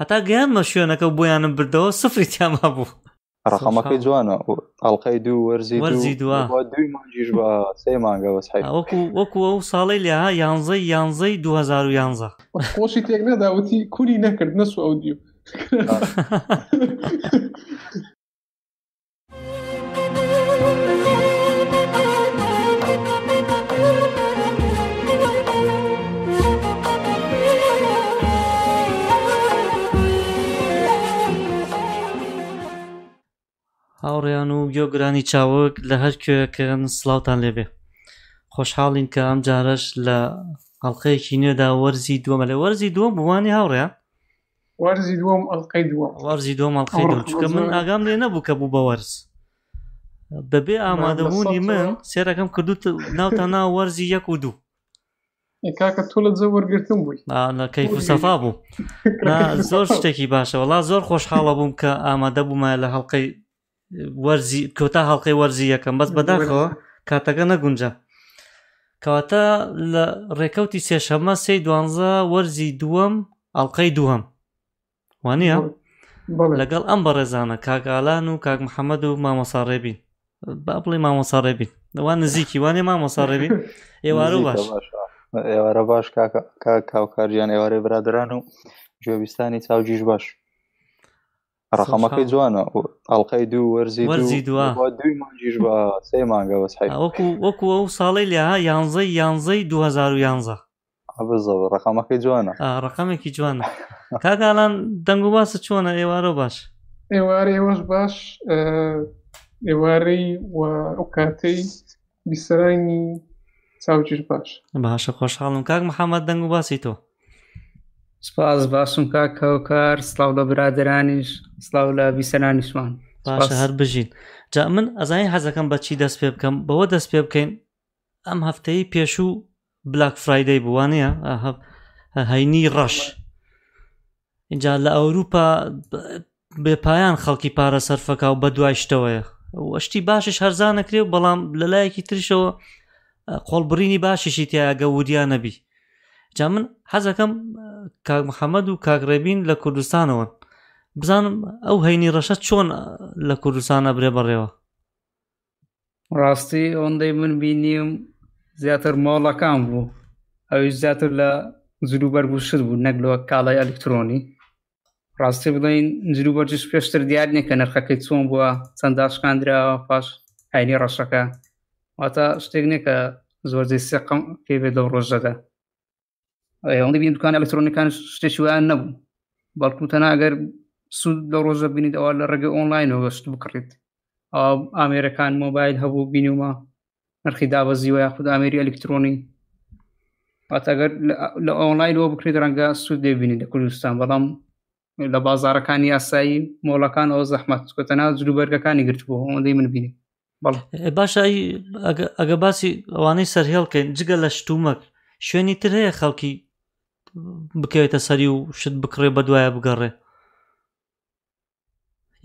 هەتا گەیانمە شوێنەکە بۆیانم بردەوە سفری تیاما بوو ڕقەمەکەی جوانە ئەڵلقەی دوو وەرزی وەرزی دووە دوی مانجیش بە سێ مانگەوە وەکو وەکو ئەو ساڵی لێها یانزەی یانزەی 2011 خۆشی تێک نەداوتی کوری نەکرد نەسو ئەو دیو هاوڕێیان و گۆگرانی چاوەک لە هەر کوێکەن سلااوان لێبێ خۆشحاڵین کە ئەم جارش لە ئەڵلقەیەکی نوێدا وەرزی دووەمە لە وەرزی دووەم بوانی هاوڕێ وەرزی دووەم ئەڵلقەی دووە وەرزی دووەم ئەڵلقەی دوچکە من ئاگام لێ نەبوو کە بوو بە وەرز بەبێ ئامادەبوونی من سێرەکەم کردوت ناوتە ناو وەرزی یەک و دوو کاکە تۆ لە جە وەرگتم بووی کەیف و سەفا بوو زۆر شتێکی باشە وڵا زۆر خۆشحاڵە بووم کە ئامادە بوومە لە هەڵلقەی وەرزی کۆتا هەڵقی وەرزی یەکەم بەس بەداخەوە کاتەکە نەگونجە کەواتە لە ڕێکەوتی سێشەمە سێ دوانزە وەرزی دووەم ئەڵلقەی دووەم وانە لەگەڵ ئەم بەڕێزانە کاگالان و کاک محەممەد و مامەساڕێبین با بڵێ مامۆساڕێبین دەوان نزیکی وانێ مامۆساڕێبین ئێوارە باش ئێوارە باش کاکاوکاریان ئێوارەی برادران و گوێبیستانی چاوجیش باش ڕقەمەکەی جوانە ئەڵلقەی دوو وەرزی وەرزی دووە دوی مانجیش بە سێ مانگە بەس وەکو وەکو ئەو ساڵی لە یانزەی یانزەی 2011 ڕقەمەکەی جوانە ڕقەمێکی جوانە کاگالان دەنگ و باسە چۆنە ئێوارە باش ئێوارە ئێوەش باش ئێوارەی ئەو کاتەی بیسەرانی چاوچش باش باشە خۆشحاڵم کاک محەممەد دەنگ و باسی تۆ سپاس باشم کاکە و کار سلااو لە برادرانیش سلااو لە بیسەرانیشمان باشە هەر بژین جا من ئەزانی حەزەکەم بەچی دەست پێ بکەم بەوە دەست پێ بکەین ئەم هەفتەی پێش و بلاک فرایدەی بوانەیە هەینی ڕەش اینجا لە ئەوروپا بێپایان خەڵکی پارە سەرفەکە و بە دوایشتەوەیە وەشتی باشش هەرزان نەکرێ و بەڵام لە لایەکی ترشەوە قۆڵبرینی باشیشی تیاگە ودیان نەبی جا من حەزەکەم کاک محەممەد و کاگرێبین لە کوردستانەوە بزانم ئەو هەینی ڕەشە چۆن لە کوردستانە برێ بڕێەوە ڕاستی ئەوەندەی من بینیم زیاتر مۆڵەکان بوو ئەوی زیاتر لە زلوبەر بوو شت بوو نەک لەوە کاڵای ئەلکترۆنی ڕاستی بڵین زلوبەرجش پێشتر دیار نیە کە نرخەکەی چۆن بووە چەنداشکاندراوە پاش هاینی ڕەشەکە واتە شتێک نیە کە زۆرجەی سێقم پێ بێت لەو ڕۆژەدا ئەوەندە بین دوکان ئەلکترۆنیکان شتێکیان نەبوو بەڵکو تەناگەر سوود لە ڕۆژە بینیت ئەوە لە ڕێگە ئۆنلاینەوەشت بکڕیت ئامێرەکان مۆبایل هەبوو بینیومە نرخی دابەزیوە یا خود ئامێری ئەلکترۆنی پاتەگەر لە ئۆنلاینەوە بکرێت ڕەنگە سوود دەبینی لە کوردستان بەڵام لە بازارەکانی یاسایی مۆڵەکان ئەوە زەحمەت کۆتەنا جلوبەرگەکانی گرتبوو ئەوەندەی من بینی باشە ئەگە باسی ئەوانەی سەرهێڵکەین جگە لە شتومەک شوێنی تر هەیە خەڵکی بکەوێتە سەری و شت بکڕێ بە دوایە بگەڕێ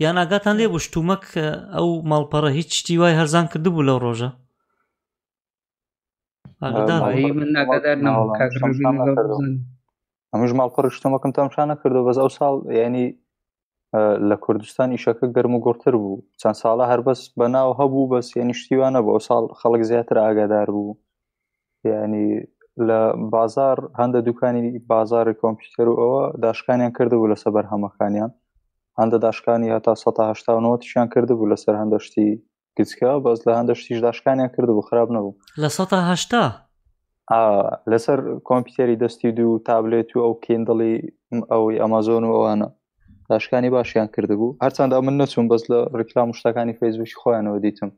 یان ئاگاتان لێ بوو شتومەک ئەو ماڵپەڕە هیچ شتی وای هەرزان کردبوو لەو ڕۆژە ئەمەش ماڵپەڕ شتمەکەم تەمشانە کردو بەس ئەو ساڵ ینی لە کوردستان ئیشەکە گەرم و گۆرتتر بوو چەند ساڵە هەربەس بەناو هەبوو بەس یعنی شتیوانە بۆ ئەو ساڵ خەڵک زیاتر ئاگادار بوو ینی لە بازار هەندە دوکانی بازاری کۆمپیوتەر و ئەوە داشکانیان کردبوو لە سەبەر هەمەکانیان هەندە داشکانی هەتا 1970شیان کردبوو لەسەر هەندشتی گچکە بەس لە هەندشتیش داشکانیان کردبوو خراب نەبوو لە 1970 لەسەر کۆمپیوتەری دەستی دو تابلێت و ئەو کندڵی ئەوەی ئەمازۆن و ئەوانە داشکانی باشیان کردبوو هەرچەندە من نەچوون بەس لە ڕیکلا مشتەکانی فەیسبووی خۆیانەوە دیتم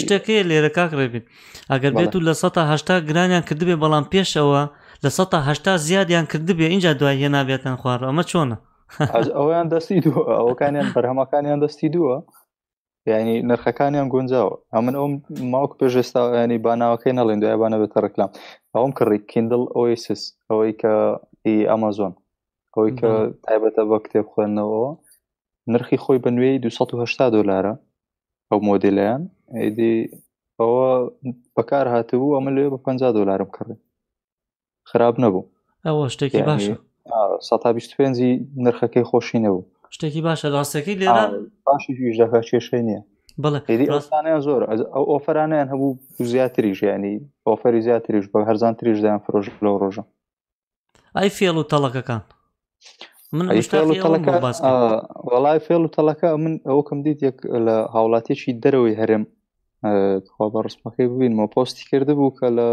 شتێکەیە لێرە کاک ڕێبیت ئەگەر بێت و لە سەهشتا گرانیان کردبێ بەڵام پێشەوە لە سەهشتا زیادیان کردبێ اینجا دوای هێ نابێتن خوارد ئەمە چۆنە ئەویان دەستی دووە ئەوەکانیان بەرهەمەکانیان دەستی دووە ینی نرخەکانیان گونجاوە ئەمن ئەوم ماوەک پێشێستا ینی باناوەکەی نەڵێن دوای بانە بێتە ڕکلام ئەوم کڕی کندل ئۆیسس ئەوەی کە ئی ئەمازۆن ئەوەی کە تایبەتە بە کتێب خوێندنەوە نرخی خۆی بە نوێی 280 دلارە ئەو مۆدلەیان ئیدی ئەوە بەکار هاتبوو ئەمە لێ بە 50 دلارم کڕێ خراب نەبوو ئەوە شتێکی باشە پێنجی نرخەکەی خۆشی نەبوو شتێکی باشە ڕاستەکەی لێرە باشیژەکە کێشەی نییە بڵێستانیان زۆر ئەو ئۆفرانیان هەبوو زیاتریش ینی ئۆفری زیاتریش بە هەرزان تریشدایان فرۆژ لەو ڕۆژە ئای فێڵ و تەڵەکەکان وەڵای فێڵ و تەڵەکە من ئەوکەم دیت یەک لە هاوڵاتێکی دەرەوەی هەرم خوا بە ڕستمەکەی ببینمە پۆستی کرده بوو کە لە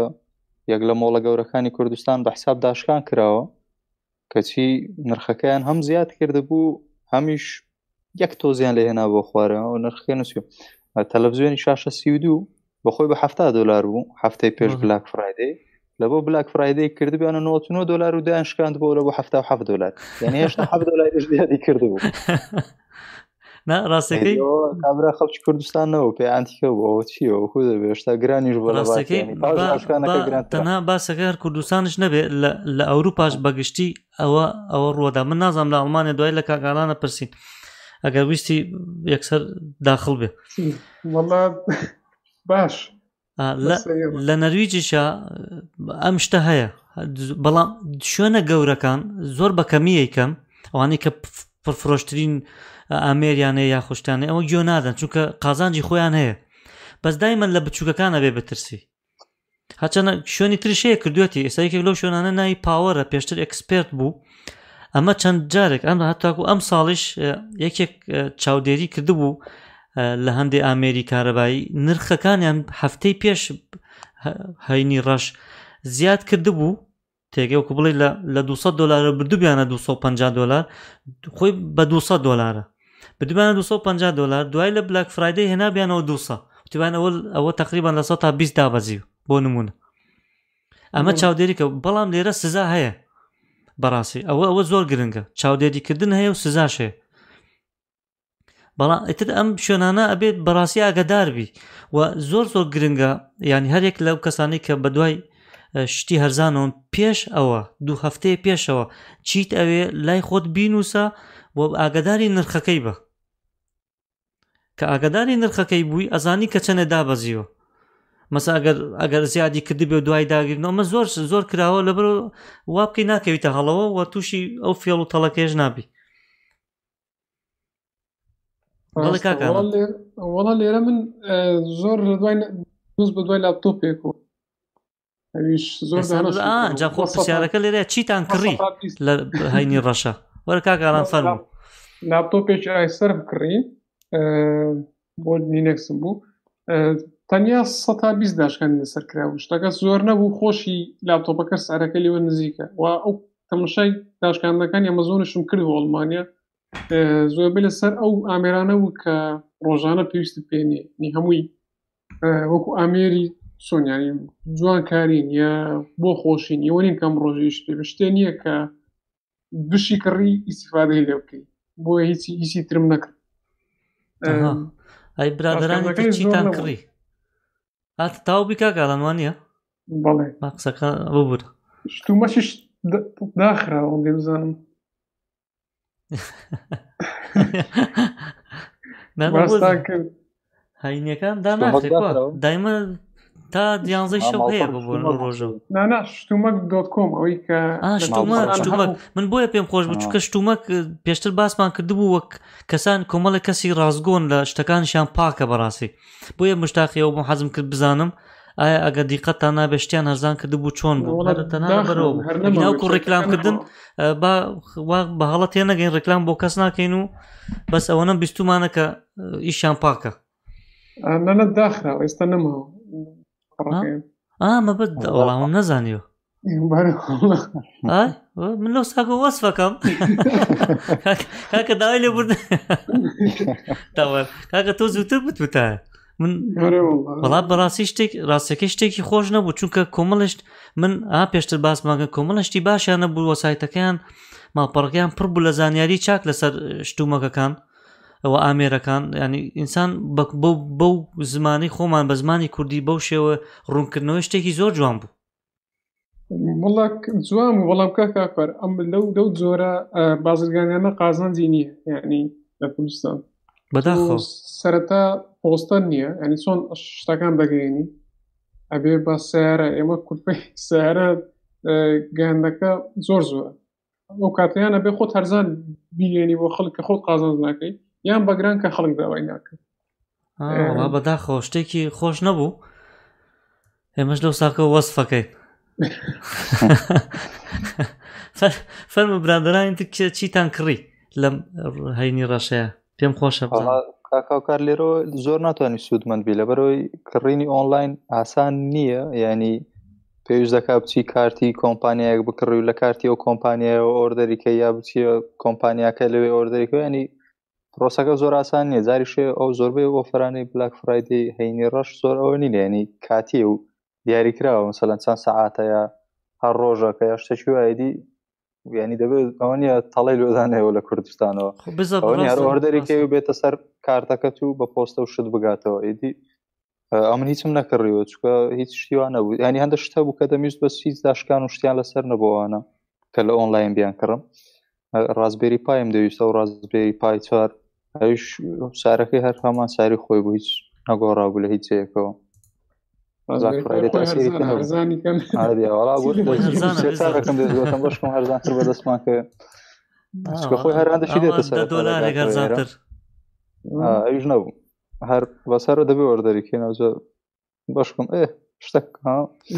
یەک لە مۆڵە گەورەکانی کوردستان بە حساب داشکان کراوە کەچی نرخەکەیان هەم زیاد کرده بوو هەمیش یەک تۆزیان لە هێنا بۆ خوارەوە نرخێن نووسی تەلەڤزیۆنی شاشە سیدو بەخۆی بە هەفتا دلار بوو هەفتەی پێش بلاک فرایدی لە بۆ بلاک فرایدی کردبیانە 99 دلار و دایان شکاند بۆ لە بۆ 7 دلار یعنی هێشتا 7 دلار زیادی کردبوو ڕاستەکەی کابرا خەڵکی کوردستانەوە پێ ئەتیکە بۆەوە چیەوە خودە بێشتا گرانیش بۆ تەنها باسەکە هەر کوردستانش نەبێت لە ئەوروپاش بەگشتی ئەوە ئەوە ڕوەدا من نازانم لە ئەڵمانیا دوای لە کاگالانە پرسین ئەگەر ویستی یەکسەر داخل بێ باش لە نەرویجیشە ئەم شتە هەیە بەڵام شوێنە گەورەکان زۆر بەکەمی یەکەم ئەوانەی کە پرفرۆشترین ئامێریانەیە یا خوشتانە ئەوە گوێ نادەن چونکە قازانجی خۆیان هەیە بەس دایمەن لە بچووکەکانە بێ بترسی هەچەنە شوێنی ترشەیە کردوێتی ئێستا یەکێک لەو شوێنانە ناوی پاوەرە پێشتر ئەکسپرت بوو ئەمە چەند جارێک ئەم هەتاکو ئەم ساڵیش یەکێک چاودێری کردبوو لە هەندێ ئامێری کارەبایی نرخەکانیان هەفتەی پێش هەینی ڕەش زیاد کردبوو تێگەوکو بڵێ لە 200 دلار بردوبیانە 250 دلار خۆی بە 200 دلارە بدوانە 250 دلار دوای لە بلاک فرایدەی هێنابیانەوە دوسە وتیوان ئەوە ئەوە تقریبان لە 100 تا 20 دابەزی بۆ نمونە ئەمە چاودێری کە بەڵام لێرە سزا هەیە بەڕاستی ئەوە ئەوە زۆر گرنگە چاودێریکردن هەیە و سزاشێ بەڵام ئتر ئەم شوێنانە ئەبێت بەڕاستی ئاگداربی و زۆر زۆر گرنگە ینی هەرێک لەو کەسانی کە بەدوای شتی هەرزانەوە پێش ئەوە دوو هەفتەیە پێشەوە چیت ئەوێ لای خۆت بینوسە و ئاگداری نرخەکەی بە کە ئاگداری نرخەکەی بووی ئەزانی کە چەنە دابەزیەوە مەسا ئەگەر زیادی کردی بێ دوای داگیرنەوە زۆر زۆر کراوە لەبەر وا بکەی ناکەویتە هەڵەوە و تووشی ئەو فێڵ و تەڵەکەێژ نابی وڵا لێرە من زۆر لە دوای دوز بە دوای لاپتۆپێک و زۆر خۆ پرسیارەکە لێرە چیتان کڕی لە هەینی ڕەشە وەرە کاگەڵان فەر لاپتۆپێک ئایسەر بکڕی بۆ لینەکسم بوو تەنیا سە تا بیست داشکەن لەسەر کراوە شتەکە زۆر نەبوو خۆشی لاپتۆپەکە سارەکە لەوە نزیکە و ئەو تەمەشای داشکاندەکان ئەمەزۆنشم کرد و ئەڵمانیا زۆر ب لەسەر ئەو ئامێرانە بوو کە ڕۆژانە پێویست پێێنێ نی هەمووی وەکو ئامێری سۆنیانی جوان کارین یا بۆ خۆشین یەوەنین کەم ڕۆژیش پێ شتێن نییە کە بشی کڕی ئیسیفادەی لێ بکەیت بۆ هیچی ئیسی ترم نەکرد ئەی برادرانەکەی چیتان کڕی ئات تاو بیکا گاڵانوانە بەڵێ قسەکە ببوو شتومەشیش داخراوە دێ بزانم هەینەکان دا دایمە تا دیانزەی شەو هەیە بۆ ڕۆژە شتومەک دۆتکۆم ئەوەی کە شتومەک من بۆیە پێم خۆش بچ کە شتومەک پێشتر باسمان کردبوو وەک کەسان کۆمەڵە کەسی ڕازگۆن لە شتەکانشیان پاکە بەڕاستی بۆیە مشتاقیەوە بۆ حەزم کرد بزانم ئایا ئەگە دیقەتان نابێشتیان هەرزان کردبوو چۆن بوو ڕێکلامکردن بە هەڵەت تێ نەگەین ڕێکلام بۆ کەس ناکەین و بەس ئەوەنە بیستمانە کە ئیشان پاکە نەنە داخرا ئێستا نەماوە ئامە بەت وەڵامم نەزانیوە من لەو ساکە وەسفەکەم کاکە داوای لێ برد کاکە تۆ زووتر بتوتە من وڵات بەڕاستی شتێک ڕاستەکە شتێکی خۆش نەبوو چونکە کۆمەڵشت من ئا پێشتر باسماگە کۆمەڵشتی باشیان نەبوو وەسایتەکەیان ماپەڕگەیان پڕ بوو لە زانیاری چاک لەسەر شتومەکەکان ئەوە ئامێرەکان ینی ئینسان بەو زمانی خۆمان بە زمانی کوردی بەو شێوە ڕوونکردنەوەی شتێکی زۆر جوان بوو وڵ جوان وەڵام کاکپەر ئەم لەو دەو جۆرە بازرگانیانە قازانجی نییە یعنی لە کوردستان بەدا سەرەتا پۆستە نییە ئەنی چۆن شتەکان دەگەێنی ئەبێ با سیارە ئێمە کورپی سیارە گەندەکە زۆر زۆر ئەو کاتیانە بێ خۆت هەرزان بیێنی بۆ خەڵکە خۆت قازانز ناکەیت یان بەگران کە خەڵک داوای ناکرد بەداخۆ شتێکی خۆش نەبوو ئێمەش لەو ساکە وەسفەکەی فەرمە برادرانی تکە چیتان کڕی لەم هەینی ڕەشەیە پێم خۆشە کاکاوکار لێرۆ زۆر ناتوانانی سوودمەندبی لە بەرەوەی کڕینی ئۆنلاین ئاسان نییە ینی پێویست دەکا بچی کارتی کۆمپانیایەک بکڕی لە کارتی ئەو کۆمپانیای ئۆردەریکە یا بچیە کۆمپانیاکە لەوێ ئۆردەریکە ینی پرۆسەکە زۆر ئاسان نیە جاری شێ ئەو زۆربەی بۆ فەرانی بلاک فرایدی هەینی ڕەش زۆر ئەوە نی لێنی کاتیە و دیاریکراوە مثلەن چەند سعاتەیە هەر ڕۆژەکە یا شتێکی وایدی ینی دەبێت ئەوە نیە تەڵی لۆدانەوە لە کوردستانەوە هەردەێکی بێتە سەر کارتەکەت و بە پۆستە و شت بگاتەوە ئیدی ئەمن هیچم نەکردڕیوە چکە هیچ شتیوانە بوو ینی هەندە شتە بوو کە دەمیست بە سیز داشکان و شتیان لەسەر نەبووانە کە لە ئۆنلاین بیان کڕم ڕازبێری پایم دەویستە و ڕازبێری پای چوار هەویش سارەکەی هەر هەمان ساری خۆی بوو هیچ نەگۆڕابوو لە هیچ جەیەکەوە بەشم هەرزانتر بە دەستمان کە خۆی هەرانشی دێتە سەرزانتر ئەوش نەبوو هەر بەسەر دەبێ وەردەریکەێنەوە بەشکم ئێ شتێک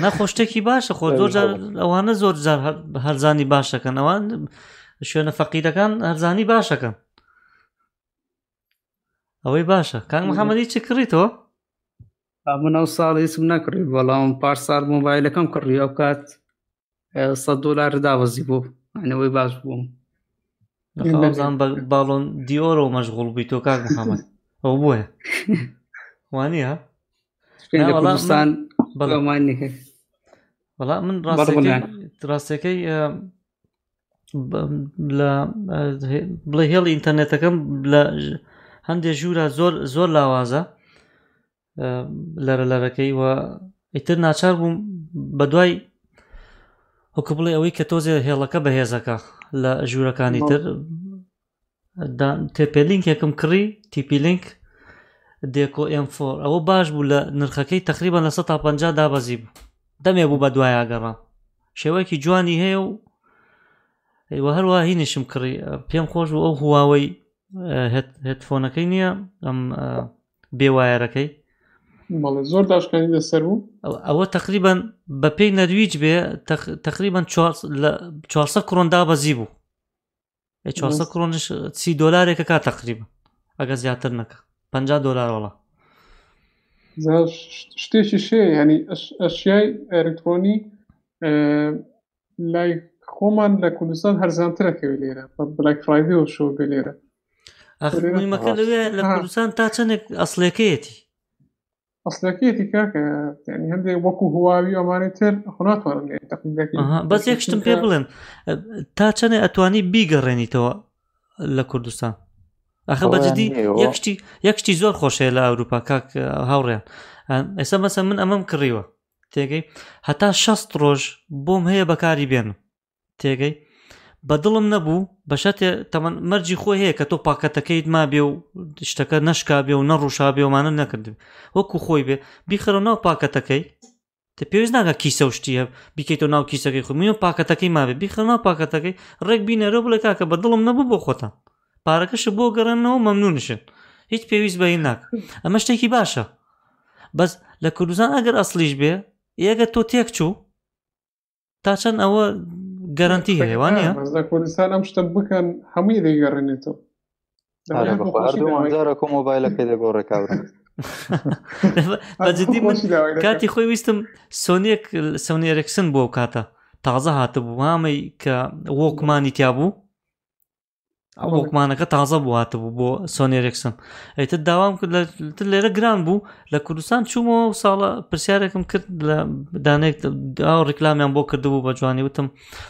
نەخۆشتێکی باشە خۆ زۆر ئەوانە زۆر هەرزانی باشەکەن ئەوان شوێنە فەقیرەکان هەرزانی باشەکەن ئەوەی باشە کاک محەممەدی چ کڕیتەوە منەو ساڵی اسم نەکڕی بەڵام پار سال مۆبایلەکەم کڕی ئەو کات سە دلار داوەزی بوو ئەنەوەی باش بووم زان باڵۆن دیۆرەوە مەشغڵ بووی تۆ کاک محەممەد ئەو بووە وانە کوردستان بەڵامانی بەڵام من ڕاستەکەی لە بڵێ هێڵ ئینتەرنێتەکەم لە هەندێ ژوورە زۆر زۆر لاوازە لەرە لەرەکەی وە ئیتر ناچار بووم بە دوای وەکو بڵێ ئەوەی کە تۆزێ هێڵەکە بەهێزەکە لە ژوورەکانی تر تێپێلینکێکم کڕی تیپیلینک دێکۆ ئەمفۆر ئەوە باش بوو لە نرخەکەی تقریبان لە 150 دابەزی بوو دەمێ بوو بە دوایە گەڕا شێوەیەکی جوانی هەیە و وە هەروە هینیشم کڕی پێم خۆش و ئەو هواوەی هتفۆنەکەی نییە ئەم بێوایەرەکەی زۆر داشکانی لەسەر بوو ئەوە تقریبان بە پێی نەرویج بێ تقریبان 400 کرۆندا بەزی بوو 400 کرۆنش سی دۆلارێکە کا تقریبا ئەگە زیاتر نەکە 50 دلار وڵە شتێکی شێ ینی ئەشیای ئەلکترۆنی لای خۆمان لە کوردستان هەرزانترەکەوی لێرە بەلاک فرایدی و شۆ لێرە ئەخمەکە لەوێ لە کوردستان تا چندێک ئەسلەکەیەتی ئەسلەکەیەتی کاکەنی هەندێک وەکو هواوی ئەمانێت تر خوناتوانم بەس یەکشتم پێ بڵێن تا چەنێ ئەتوانی بیگەڕێنیتەوە لە کوردستان ئەخە بەجددی یەکشتی یەکشتی زۆر خۆشەیە لە ئەوروپا کاک هاوڕێن ئێستا مەسە من ئەمەم کڕیوە تێگەی هەتا شەست ڕۆژ بۆم هەیە بەکاری بێنم تێگەی بە دڵم نەبوو بە شەتێ تەمەەن مەرجی خۆی هەیە کە تۆ پاکەتەکەیت ما بێ و شتەکە نشکا بێ و نەڕووشا بێومانە نەکردم وەکو خۆی بێ بیخەرەوە ناو پاکەتەکەی تە پێویست ناگە کیسە شتیە بیکەیتەوە ناو کیسەکەی خومیە پاکەتەکەی ماوێ بیخەنا پاکەتەکەی ڕێک بینەرە بڵێ کاکە بە دڵم نەبوو بۆ خۆتان پارەکەشە بۆ گەڕێنەوە مەمنونشن هیچ پێویست بە ناک ئەمە شتێکی باشە بەس لە کوردزان ئەگەر ئەسلیش بێ یەگە تۆ تێک چوو تا چەند ئەوە گەرانتی هێوانە کوردستان ئەم شتە بکەن هەمووی دەیگەڕێنێتەوە هەردووانجارە کۆ مۆبایلەکەی دەگۆڕێ کاورن بەجددی من کاتی خۆی ویستم سۆنێک سەونێرەکسن بۆ کاتە تازە هاتە بوو وامەی کە وەکمانی تیا بوو ئەو وەکمانەکە تازە بواتە بوو بۆ سۆنیێرێکسم ئەیتە داوام کرد لێرە گران بوو لە کوردستان چوومەوە و ساڵە پرسیارێکم کرد لە دانێک ڕیکلامیان بۆ کردبوو بە جوانی وتم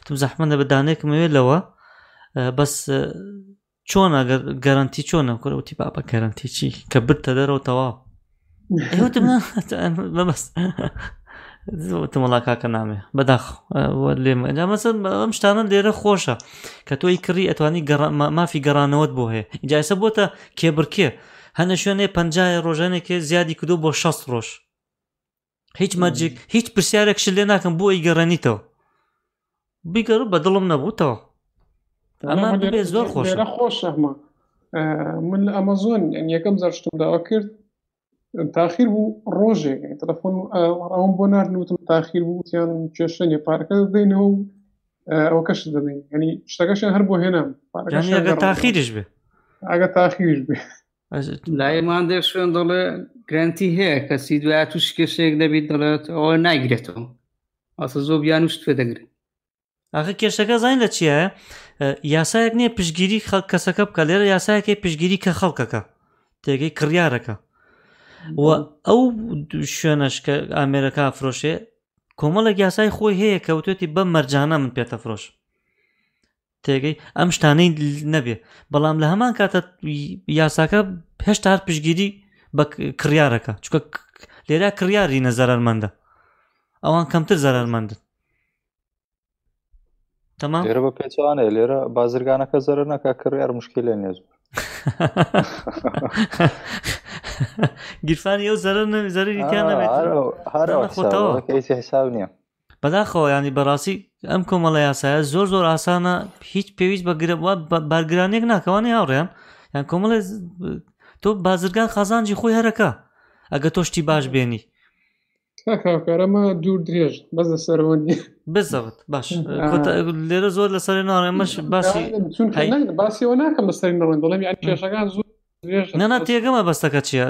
تم زەحمەدە بە دانێکم وێلەوە بەس چۆنە گەرانتی چۆنە کوەوتی باپە گەرانتی چی کە برتە دەرەوە تەواو ئەوتم بەبست تمەڵا کاکە نامێ بەداخ لێم مەسن ئەم شتانە لێرە خۆشە کە تۆی کڕی ئەتوانی مافی گەڕانەوەت بۆ هەیە جایسە بۆتە کێبرکێ هەنە شوێنێ پ ڕۆژانێکێ زیادی کردو بۆ 6 ڕۆژ هیچ مەرجێک هیچ پرسیارێکش لێ ناکەم بۆ ئەی گەڕێنیتەوە بیگەڕ بە دڵم نەبووتەوە ئەمان بێ زۆر خۆشە خۆشە من لە ئەمەزۆن یەکەم زەرشتم داوا کرد تاخیر بوو ڕۆژێک تەلفۆن ئەوم بۆ نارنوتم تاخیر بوو تیان کێشە نیە پارەکە دەینەوە ئەوە کەش دەدەین ینی شتەکەشیان هەر بۆ هێنام تاخیرش بێ ئەگە تاخیرش بێ لایەمان دێ شوێن دەڵێ گرانتی هەیە کەسی دوای توش کێشێک دەبیت دەڵێت ئەوە نایگرێتەوە ئاسە زۆ بیان وشت پێ دەگرێت ئاخ کێشەکە زین لە چیە یاسایەک نییە پشگیری خەڵ کەسەکە بکە لێرە یاسایەکی پشگیری کە خەڵکەکە تێگەی کڕیارەکە و ئەو شوێنەشکە ئامێرەکە فرۆشێ کۆمەڵێک یاسای خۆی هەیە کەوتێتی بە مەرجانە من پێتە فرۆش تێگەی ئەم شتانەی نەبێ بەڵام لە هەمان کاتە یاساکە هێشتا هەر پشگیری بە کڕارەکە چکە لێرا کڕیاری نەزەرمەندە ئەوان کەمتر زەرمەندن تەمام لێرە بە پێچوانێ لێرە بازرگانەکە زەرەرەکە کڕیار مشکلێ نێزم گیرفانی ئەو زەر زەرریان هەرەوەسی حساب نییە بەداخەوە ینی بەڕاستی ئەم کۆمەڵە یاسایە زۆر زۆر ئاسانە هیچ پێویست بەگرە بارگرانێک ناکەوانی هاوڕێن یان کۆمەڵێ تۆ بازرگان خازانجی خۆی هەرەکە ئەگە تۆشتی باش بێنی کاکارەمە دوور درێژ بەز لە سەرەوە بزەوت باش لێرە زۆر لە سەر ناڕێمەش باسی باسیەوە ناکەم بەسەری نەڕێن دەڵێم یان کێشەکان زوو نەنا تێگەمە بەستەکە چیە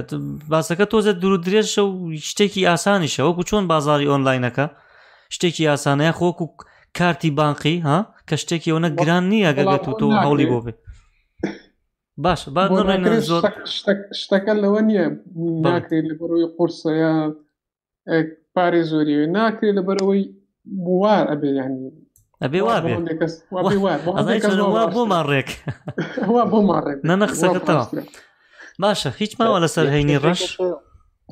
باسەکە تۆزە دوور درێژە و شتێکی ئاسانیشە وەکو چۆن بازاری ئۆنلاینەکە شتێکی ئاسانەیە خۆکو کارتی بانقی ها کە شتێکی ئەوە گران نییە گەگەت و تۆ هەوڵی بۆ بێت باش شتەکە لەوە نییە ناکرێت لەبەرەوەی قرسەیە پارێ زۆری ناکرێت لەبەر ئەوەی بوار ئەبێ یانی ئەبێ وا بۆ ماڕێک بۆ ماڕێک نەنە قسەکەەوە باشە هیچ ماوە لەسەر هەینی ڕەش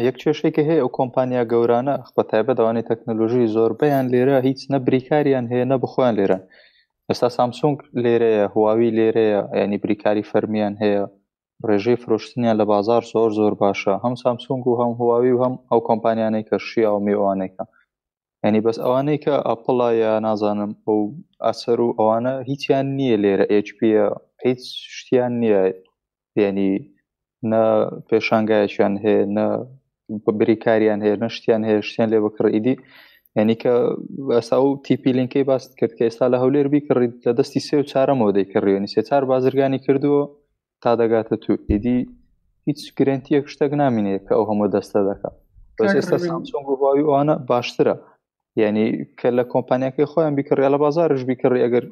یەک کێشێکی هەیە ئەو کۆمپانیا گەورانە بە تایبەت داوانی تەکنەلۆژی زۆربیان لێرە هیچ نە بریکاریان هەیە نە بخۆیان لێرە ئێستا سامسونگ لێرەیە هواوی لێرەیە ینی بریکاری فەرمیان هەیە ڕێژەی فرۆشتنیان لە بازار زۆر زۆر باشە هەم سامسونگ و هەم هواوی و هەم ئەو کۆمپانیانەی کە شییا و میێوانێکە ینی بەس ئەوانەی کە ئەپڵا یا نازانم ئەو ئەسەر و ئەوانە هیچیان نییە لێرە HP هیچ شتیان نییە ینی نە پێشانگایەکیان هەیە نە بریکاریان هەیە نەشتیان هەیە شتیان لێ بەکڕئیدی ینی کە ئەسا و تیپی لینکەی باست کرد کە ئێستا لە هەولێر بیکڕیت لە دەستی سێ و چارەمەوە دەیکڕیێنی سێ چار بازرگانی کردووە تا دەگاتە تو ئیدی هیچ گرنتیەک شتێک نامینێت کە ئەو هەموو دەستە دەکات ئێستا سامسۆنگ وواوی ئەوانە باشترە یعنی کە لە کۆمپانیەکەی خۆیان بیکڕیا لە بازارش بیکڕی ئەگەر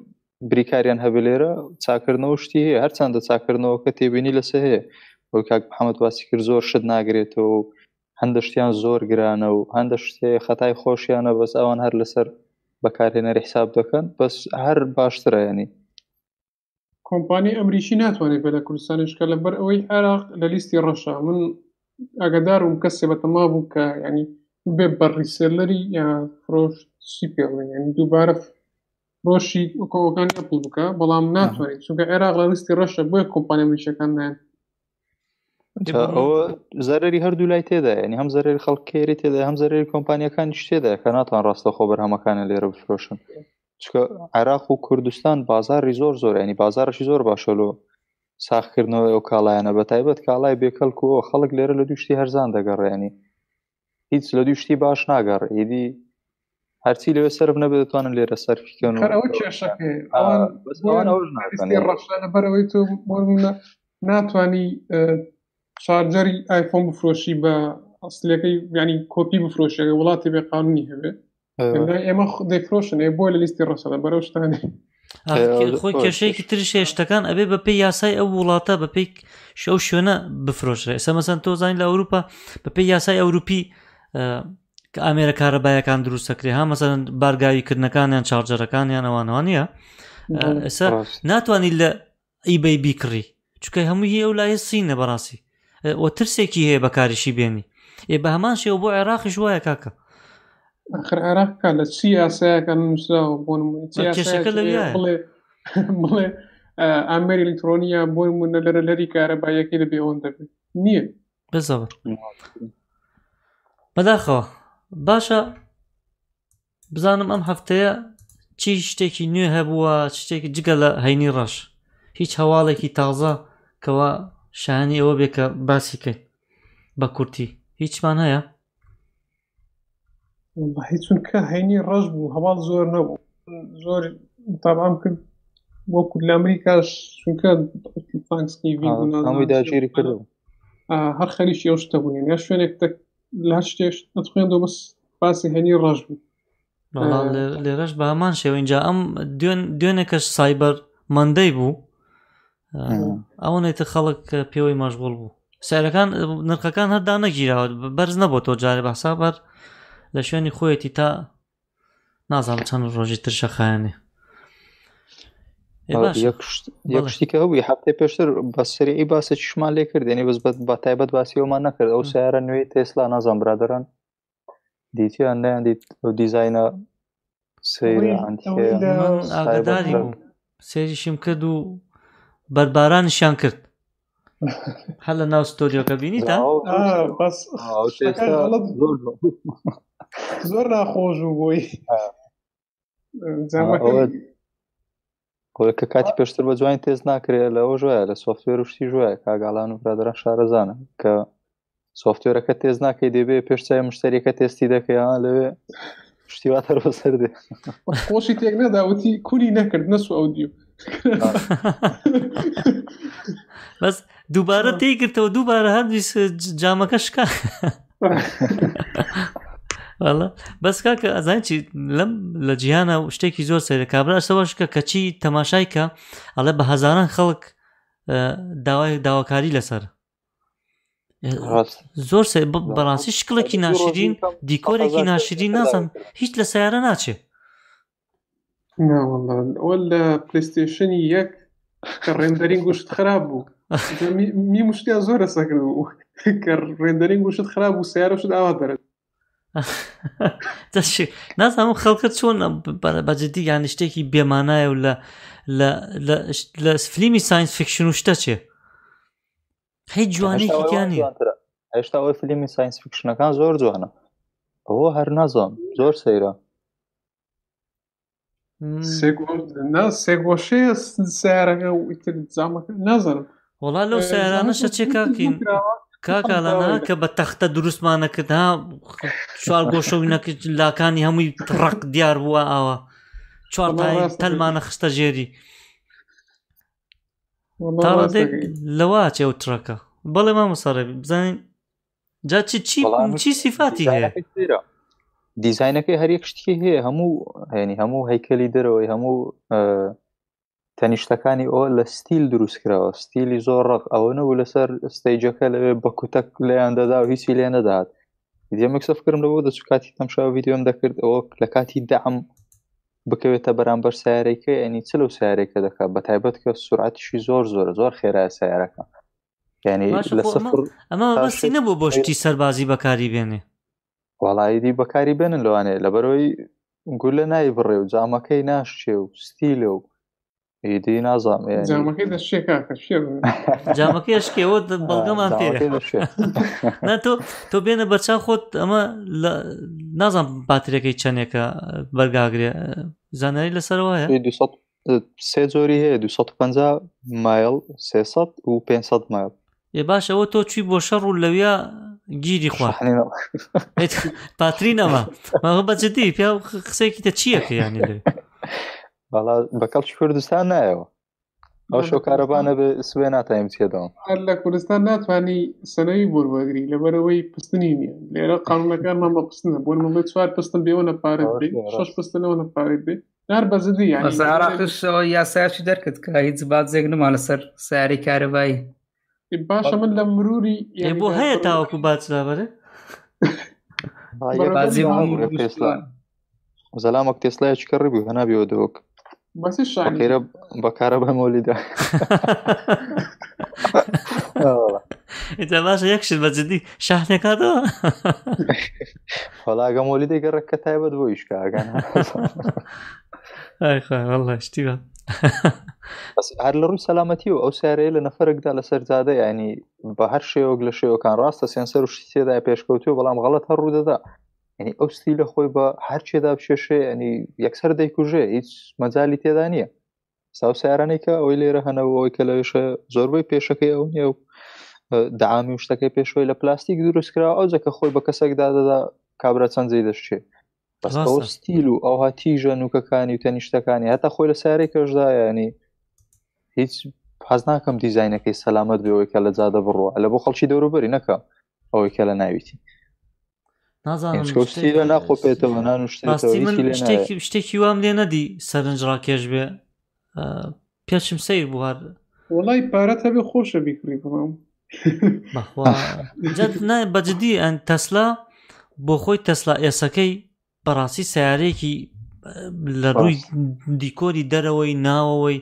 بریکاریان هەب لێرە چاکردنەوە شتی هەیە هەرچنددە چاکردنەوە کە تێبینی لەسە هەیە بۆ کاک حەمەد واسی کرد زۆر شت ناگرێتەوە هەندە شتیان زۆر گرانە و هەندە شتێ خەتای خۆشیانە بەس ئەوان هەر لەسەر بەکارهێنەر حساب دەکەن بەس هەر باشترە ینی کۆمپانی ئەمریکی ناتوانێت بە لە کوردستانشکە لەبەر ئەوەی عراق لە لیستی ڕەشا من ئاگدارم کەسێ بەتەما بوو کە ینی بێ بەڕیسلەری یا فرۆشی پێ ینی دووبارە ڕۆشی کۆەکان ئەپل بکە بەڵام ناتوانێت چونکە عێراق لە لیستی ڕەشە بۆیە کۆمپانی ئەمریکەکاندایان ئەوە زەرری هەردوو لای تێدا ینی هەم زەرری خەڵکێری تێدا هەم زەرری کۆمپانیەکانی شتێدا کە ناتوان ڕاستە خۆ بەرهەمەکانە لێرە بفرۆشن چکە عێراق و کوردستان بازاری زۆر زۆر ینی بازارشی زۆر باشەلۆ ساخکردنەوەی ئەو کاڵایەنە بە تایبەت کاڵای بێکەلکوەوە خەڵک لێرە لە دوشتی هەرزان دەگەڕێنی هیچ لە دوشتی باش ناگەڕ ئیدی هەرچی لەوێ سرب نەبێتوانن لێرە سەرفیکەن بەرەوەی تۆ ناتانی شارجەری ئایفۆن بفرۆشی بە ئەسلەکەی ینی کۆپی بفرۆشیەکە وڵاتی بێ قانونی هەبێت ئێمە دەیفرۆشن بۆ لە لیستی ڕۆسەدا بەرەشتانی خۆی کێشەیەکی ترش هێشتەکان ئەبێ بە پێی یاسای ئەو وڵاتە بە پێی شەو شوێنە بفرۆشرێ ئێستا مەسەن تۆ زانین لە ئەوروپا بە پێی یاسای ئەوروپی کە ئامێرە کارەبایەکان دروست دەکرێ ها مەسەن بارگاویکردنەکانیان چارجەرەکانیان ئەوانوانە ئێستا ناتوانانی لە ئیبەی بیکڕی چکە هەمووی ئەو لایە سینە بەڕاستی وە ترسێکی هەیە بەکاریشی بێنی ئێ بە هەمان شێو بۆ عێراقیش وایە کاکە آخر عێراقکە لە چی یاسایەکە نووسرا بۆڵێ بڵێ ئامری ئەلکترۆنیە بۆی منە لەرە لەری کارە باەکی لە بێەوەن دەبێت نییە بزەوە بەداخەوە باشە بزانم ئەم هەفتەیە چی شتێکی نوێ هەبووە شتێکی جگە لە هەینی ڕەش هیچ هەواڵێکی تازە کەوا شانی ئەوە بێکە باسی بکەین بە کورتی هیچمان هەیە هیچونکە هەینی ڕژ بوو هەواڵ زۆر نەبوو زۆر تاام کرد وەکو لە ئەمریکاش چونکە فانکسکیداگیری کرد هەر خەریشی ئەو شتە بوونین یا شوێنێک لا شتێش نتخێنەوە بەس باسی هەنی ڕژ بوو لێرەش بە هەمان شێو اینجا ئەم دوێن دوێنێکەش سایبەر مندەی بوو ئەوەنێتە خەڵک پێوەی مەشغول بوو سیرەکان نرخەکان هەردا نەگیراوە بەرز نەبوو تۆ جارێ بەسابەر لە شوێنی خۆیەتی تا نازام چەند ڕۆژی ترشەخانێ یەکشتیکە هەبووی هەفتەی پێشتر بەسەری ئی باسە چشمان لێ کردێنی بەس بە تایبەت باسیەوەمان نەکرد ئەو سیارە نوێی تێسلا نازان برادران دیتیان نیان دیت ئەو دیزینە ئاگداری بوو سێریشیم کرد و بەربارانشیان کرد هەر لە ناو ستۆریۆکە بینی تا زۆر ناخۆش و بۆی کۆکە کاتی پێشتر بە جوانی تێز ناکرێت لەەوە ژوایە لە سوفتێر وشتی ژوایە کاگاڵان و برادران شارەزانە کە سوفتێرەکە تێز ناکەی دەبێ پێشچای مشتریەکە تێستی دەکەیان لەوێ شتیوا هەرۆ سەردێ خۆشی تێک نەداوتی کولی نەکرد نەسو ئەودیو بەس دووبارە تێگرتەوە دووبارە هەندوی جامەکە شکا بەس کاکە ئەزانای چی لەم لە جیهانە و شتێکی زۆر سەرە کابراەوەشکە کەچی تەماشای کە ئەڵێ بە هەزاران خەڵک داوای داواکاری لەسەر زۆر بەڕاستی شکڵێکی ناشرین دیکۆرێکی ناشرین نازانم هیچ لە سیارە ناچێ لە پلیستێشنی یەک کە ڕێندەرین گوشت خراپ بوو می مشتیا زۆرە سەکرد بوو کە ڕێندەرین گوشت خراپ بوو سیارەشت ئاوا دەرێت نازانم خەڵکە چۆن بەجددی یان شتێکی بێمانایە و لە لە فلیمی ساینس فکشن و شتە چێ هیچ جوانێکی گیانی هێشتا ئەوی فلیمی ساینس فکشنەکان زۆر جوانە ئەوە هەر نازۆم زۆر سەیرە سێگۆشەیە سیارەکە و ئیتر جامەکە نازانم وڵا لەو سیارانە شەچێکاکەین کاکاڵەنا کە بە تەختە دروستمانەکەدا چوار گۆشە و نەکرد لاکانی هەمووی ڕق دیار بووە ئاوە چوار تەلمانە خستە ژێری تاڕێک لەوە چێ و ترەکە بەڵێ ما مسەڕێ بزانین جا چی چی چی سیفاتی هەیە دیزینەکەی هەرێک شتێکی هەیە هەموو هێنی هەموو هەیکەلی دەرەوەی هەموو تەنیشتەکانی ئەوە لە ستیل دروستکراوە ستیلی زۆر ڕق ئەوە نەبوو لەسەر ستەیجەکە لەوێ بە کوتەک لەیان دەدا و هیچی لێ نەدات دیێمەکسەفکردم لەەوە دەچوو کاتی تەمشا ویددیۆم دەکرد ئەوە لە کاتی دام بکەوێتە بەرامبەر سیارێکەکە ینی چ لەو سیارێکە دەکات بە تایبەت کە سورعاتیشی زۆر زۆر زۆر خێرا سیارەکە ینی لە سفر ئەمە بەستی نەبوو بۆ شتی سەربازی بەکاری بێنێ وڵایدی بەکاری بێنن لەوانێ لەبەرەوەی گول لە نای بڕێ و جامەکەی ناشێ و ستیلە و ئیدی نازانام جامەکەی شکێوە بەڵگەمان نە تۆ تۆ بێنە بەرچا خۆت ئەمە نازانم باترەکەی چەندێکە بەرگاگرێ زانایی لەسەر وایە سێ جۆری هەیە 250 مایل 300 و 500 مایل ێ باشەوە تۆ چی بۆ شەڕ و لەویا گیری خواحێنەوە پاترینەوە مەغ بەجددی پیا قسێکی تە چیەکە یانی لێ بە کەڵ کوردستان نایەوە ئەو شۆکارەبانە بە سوێ ناتایم تێداوم هەر لە کوردستان ناتوانانی سەرەوی بۆوەگری لەبەرەوەی پستنی نیە لێرە قانونەکان مامە پستنە بۆ مەمە چوار پستم بێەوەە پارە شش پستنەوەە پارێ بێ هەر بەزدی عراقشەوە یاسایشی دەرکت کە هیچ بات زێک نما لەسەر سیاری کارەبایی باشە من لە مروری بۆ هەیە تاوەکو باتزابرە بازی پێسلان زەلامەک تێسلایە چکە ڕبی هەنابیەوە دۆک بەسیشانێرە بەکارە بەمەلیدا ئیتە باشە یەکشت بە جدی شاهنێکاتەوە خۆلاگە مۆلی دەگە ڕێککە تایبەت بۆ یشکگەن ئەڵە شتیوە هەر لە ڕووی سەلامەتی و ئەو سیارەیە لە نەفرێکدا لە سەرزادە ینی بە هەر شێوەک لە شێوەکان ڕاستە سێنسەر و شتێدا پێشکەوتی و بەڵام غەڵت هەر ڕوودەدا ینی ئەو ستیلە خۆی بە هەرچێدا بشێشێ ئەنی یەکسەر دەیکوژێ هیچ مەجای تێدا نییە ساو سیارانێکە ئەوی لێرە هەنەوەەوەی کە لەوێشە زۆربەی پێشەکەی ئەو نیە و دامی شتەکەی پێشۆی لە پلاستیک دروستکرا ئەوجەکە خۆی بە کەسێکدا دەدا کابرا چەندجی دەشتێ ستیل و ئەوها تیژە نوکەکانی و تەنیشتەکانی هەتا خۆی لە سیارێک کەشدایانی هیچ حەز ناکەم دیزینەکەی سەلامەت بێەوەی کە لە جادە بڕوە لە بۆ خەڵکی دەوروبەری نەکە ئەوەی کە لە ناویتی نازانم ناخۆپێتەوە نانوشتێکی شتێکی وام لێ نەدی سەرنج ڕاکێش بێ پێچم سیر بوار وڵی پارەت هەبێ خۆشە بیکری بڵام بەجددی ئەن تەسلا بۆ خۆی تەسلا ئێسەکەی بەڕاستی سیارەیەکی لە ڕووی دیکۆری دەرەوەی ناوەوەی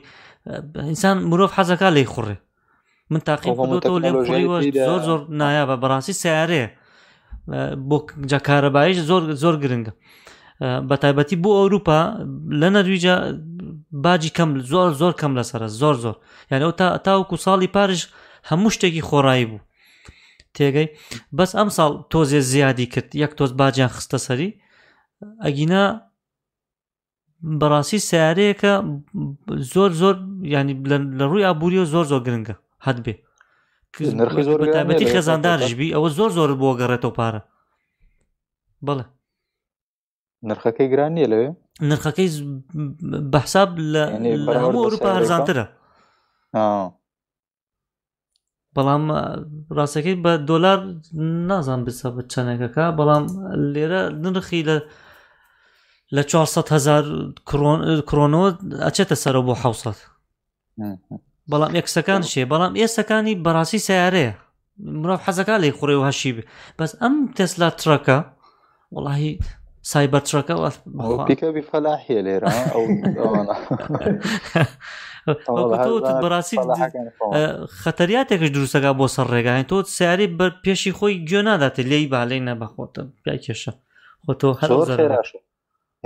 ئینسان مرۆڤ حەزەکە لی خوڕێ من تاقیەوە لێ زۆر زۆر نایە بە بەڕاستی سیارەیە بۆ جا کارەبایش زۆر زۆر گرنگە بە تایبەتی بۆ ئەوروپا لە نەرویجە باجی کەم زۆر زۆر کەم لەسرە زۆر زۆر یعنی ئەو تا تاوکو ساڵی پارش هەموو شتێکی خۆڕایی بوو تێگەی بەس ئەم ساڵ تۆزێ زیادی کرد یەک تۆز باجیان خستە سەری ئەگینا بەڕاستی سیارەیەەکە زۆر زۆر ینی لە ڕووی ئابوووریەوە زۆر زۆر گرنگە هەت بێ تایبەتی خێزاندارژبی ئەوە زۆر زۆر بۆ گەڕێتەوە پارە بڵێ نرخەکەی گران نیە لەوێ نرخەکەی بەحساب لە هەموو ئەوروپا هەرزانترە بەڵام ڕاستەکەی بە دۆلار نازان بسە بە چەنێکەکە بەڵام لێرە نرخی لە لە 400 هزار کرۆنەوە ئەچێتە سەرەوە بۆ حوسەت بەڵام یەکسەکان شێ بەڵام ئێستەکانی بەڕاستی سیارەیە مرۆڤ حەزەکە لی خوڕێ و هەشی بێ بەس ئەم تەسلا ترەکە وڵی سایبەر ترەکە پیکەبی فەلاحە لێرە بەڕاستی خەتەریاتێکش دروستەکە بۆ سەر ڕێگاین تۆ سیاری بەر پێشی خۆی گوێ ناداتێ لی بالەی نەبەخۆتە پیا کێشە خۆ تۆ هەر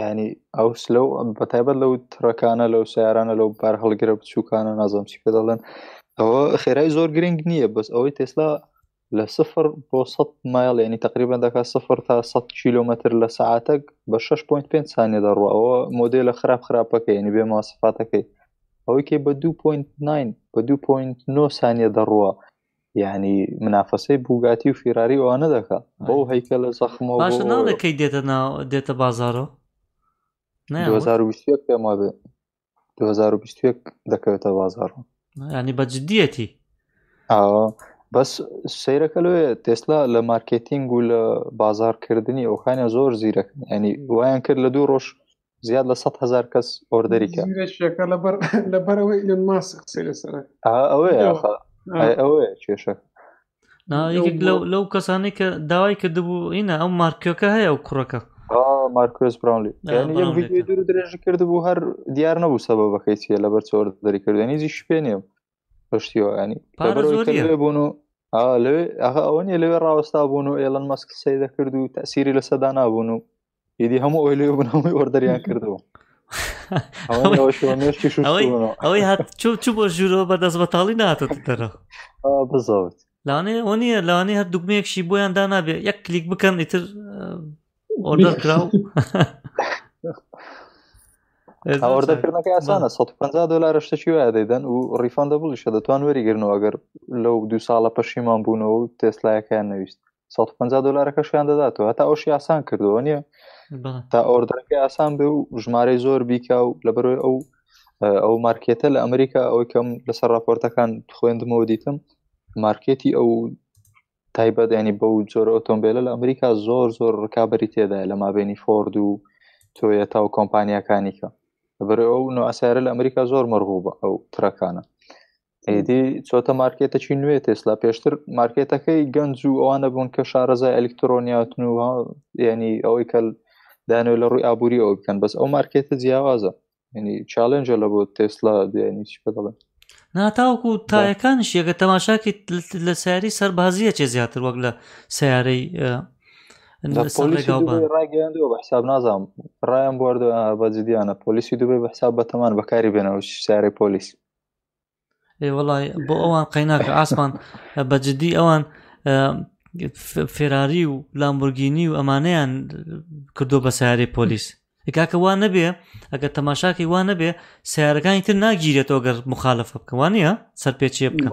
ینی ئەو سلو بەتایبەت لەو ترەکانە لەو سیارانە لەو بار هەڵگرە بچووکانە نازام چی پێ دەڵێن ئەوە خێرای زۆر گرنگ نییە بەس ئەوەی تێسلا لە سفر بۆ 100 مایل ینی تقریبان دەکا سفر تا 100 کیلومتر لە سعاتەك بە 6.5 سانیە دەڕوەوە مۆدل لە خراپ خراپەکە ینی بێ ماسفاتەکەی ئەوەی کێ بە 2.9 بە 2.9 سانیە دەڕوە ینی منافەسەی بوگاتی و فیراری ئەوانە دەکات بەو هەیکە لە زەخمەوە ناڵەکەی دێتە دێتە بازارەوە پێما بێ 2020 دەکەوێتە بازار ینی بە جدیەتی بەس سیرەکە لێ تێسلا لە مارکتینگ و لە بازارکردنی ئەوخانە زۆر زیرەکەن ینی وایان کرد لە دوو ڕۆژ زیاد لە 100 هزار کەس ئۆردەریکە لەبەرەوەی لە ماس ئەوەیە کێشە لەو کەسانی کە داوای کردبوو اینە ئەو مارکیۆکە هەیە و کوڕەکە مارکوس براونلی ینی دوور درێژ کرد بوو هەر دیار نەبوو سەبە بەکەیتە لەبەر چۆر دەری کردێنی زیش پێنیم پشتیوەنی بوون و لەوێ ئەوە نیە لەوێ ڕاوەستا بوون و ئێلەن مەسک سی دەکرد و تاسیری لە سەدا نابوون و ئیدی هەموو ئەوی لێ بنەوەی وەردەریان کردەوە ئەوەی هات چوب چوو بۆ ژوورەوە بەدەست بەتاڵی ناتە دەرە بزەوت لاانێ ئەو نیە لاانێ هەر دوگمەیەکشی بۆیان دانابێ یەک کلیک بکەن ئیتر ئۆردەر کرا ئەوەردەکردنەکە ئاسانە 150 دلار شتەکی وایە دەدەن و ڕیفان دەبڵیشە دەتوان وەریگرنەوە ئەگەر لەو دو ساڵە پەشیمان بوونەوە و تێسلایەکەیان نەویست 150 دلارەکە شیان دەداتەوە هەتا ئەوشی ئاسان کردەوە نییە تا ئۆردەکە ئاسان بێ و ژمارەی زۆر بیکا و لەبەرۆی ئەو ئەو مارکێتە لە ئەمریکا ئەوەی کەم لەسەر راپۆرتەکان خوێندمەوە دیتم مارکێتی ئەو تایبەت ینی بە و جۆرە ئۆتۆمبیلە لە ئەمریکا زۆر زۆر ڕکابی تێدای لە مابێنی فۆرد و تۆیەتا و کۆمپانیەکانیکە بەرە ئەو نوسیارە لە ئەمریکا زۆر مەرغوبە ئەو ترەکانە ئیدی چۆتە مارکێتەکی نوێ تێسلا پێشتر مارکێتەکەی گەنج و ئەوانە بوون کە شارەزای ئەلکترۆنیاتن و ینی ئەوەی کە دانوێت لە ڕووی ئابووری ئەو بکەن بەس ئەو مارکێتە جیاوازە ینی چالنجە لە بۆ تێسلا دێنی چی پێ دەڵێن ناتاوکو و تایەکانش یەکە تەماشاکی لە سیاری سەربازیە چێ زیاتر وەک لە سیارەی ڕایگەیاندەوە بە حساب نازام ڕایان بواردە بەجددیانە پۆلیسی دوبێ بە حساب بەتەمان بەکاری بێنەوە سیارەی پۆلیس وڵای بۆ ئەوان قەیناکە ئاسمان بەجددی ئەوان فێراری و لامبورگینی و ئەمانەیان کردو بە سیارەی پۆلیس کاکە وا نەبێ ئەگە تەماشاکەی وا نەبێ سیارەکانی تر ناگیرێتەوە گەر مخالفە بکەوانە سەر پێچیە بکەن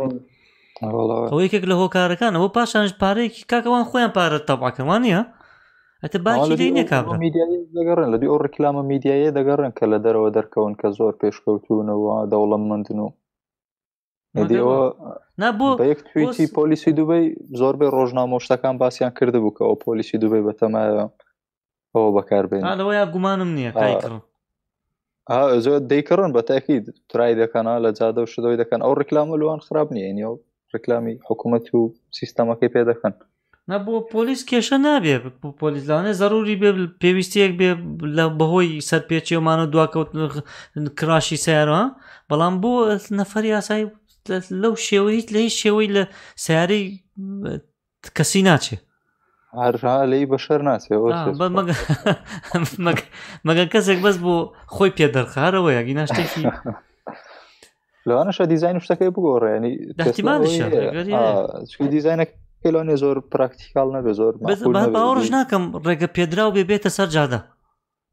ئەوەی کێک لە هۆکارەکان ئەوە پاشانش پارەیەکی کاکەوان خۆیان پارە تەبعکەوانە ئەتە باێنێ دەگەڕن لە دی ئەو ڕکلامە میدیایە دەگەڕن کە لە دەرەوە دەرکەون کە زۆر پێشکەوتونەوە دەوڵەم مندن و یەک تویتی پۆلیسی دوبەی زۆربەی ڕۆژنامۆشتەکان باسییان کرده بوو کە ئەو پۆلیسی دوبەی بەتەمایە ئەوە بەکاربێنەوەی گومانم نییە زۆر دەیکڕن بە تاکی ترای دەکەنا لە جادە و شدەوەی دەکەن ئەو ڕکلامە لەوان خراپ نییە نیە ڕکلامی حکوومەت و سیستەمەکەی پێ دەکەن نەبوو پۆلیس کێشە نابێ پۆلیس لاانێ ضروری بێ پێویستیەک بێ لە بەهۆی سەر پێچێمانە دواکەوت کراشی سیارەوە بەڵام بۆ نەفەر یاسایی لەو شێوە هیچ لە هیچ شێوەی لە سیارەی کەسی ناچێت هەرژا لەی بەشەر ناچێت مەگەن کەسێک بەس بۆ خۆی پێدەرخارەوە یاگی ناشتێکی لەوانەشە دیزین شتەکەی بگۆڕێنی دیزینە کلۆنێ زۆر پراکتیکال نەبێ زۆر باوەڕژ ناکەم ڕێگە پێدرا و بێ بێتە سەر جادا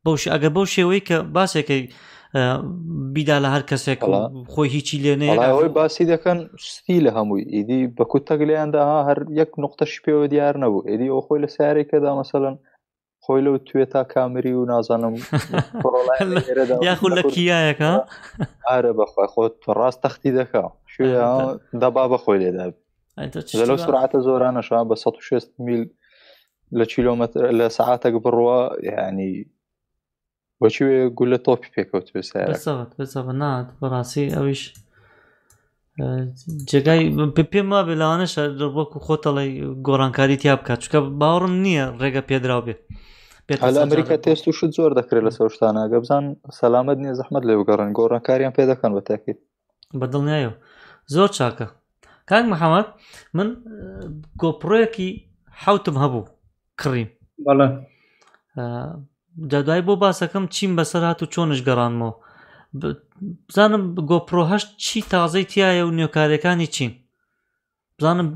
بەوش ئەگە بەو شێوەی کە باسێکی بیدا لە هەر کەسێک خۆی هیچی لێنەیەەوەی باسی دەکەن ستی لە هەمووی ئیدی بەکوت تەگلیاندا هەر یەک نقطەش پێوە دیار نەبوو ئێدی ئەو خۆی لە سیارێکەدا مەسەلەن خۆی لەو توێ تا کامری و نازانم یاخود لە کیایەکە ئارە بەخوای خۆت ڕاست تەختی دەکا دەبا بەخۆی لێدا لەو سرعتە زۆرانەشان بە 16 میل لە کیلومتر لە سعاتێک بڕوە ینی بۆچوێ گول لە تۆپی پێکەوت نات بەڕاستی ئەویش جگای پێم ما بێلاوانەشە وەکو خۆتەڵی گۆڕانکاری تیا بکات چکە باوەڕم نییە ڕێگە پێدرااو بێ ئەمریکا تێست و شت زۆر دەکرێت لە سەشتانە گە بزان سەلامت نییە زەحمت لێ بگەڕن گۆڕانکاریان پێ دەکەن بە تاکیت بەدڵنیایە زۆر چاکە کاک محەممەد من گۆپڕۆیەکی حوتم هەبوو کڕیم بەڵە جادای بۆ باسەکەم چیم بەسەر هات و چۆنش گەڕانمەوە بزانم گۆپۆهشت چی تازەی تایە و نوێکارەکانی چین بزانم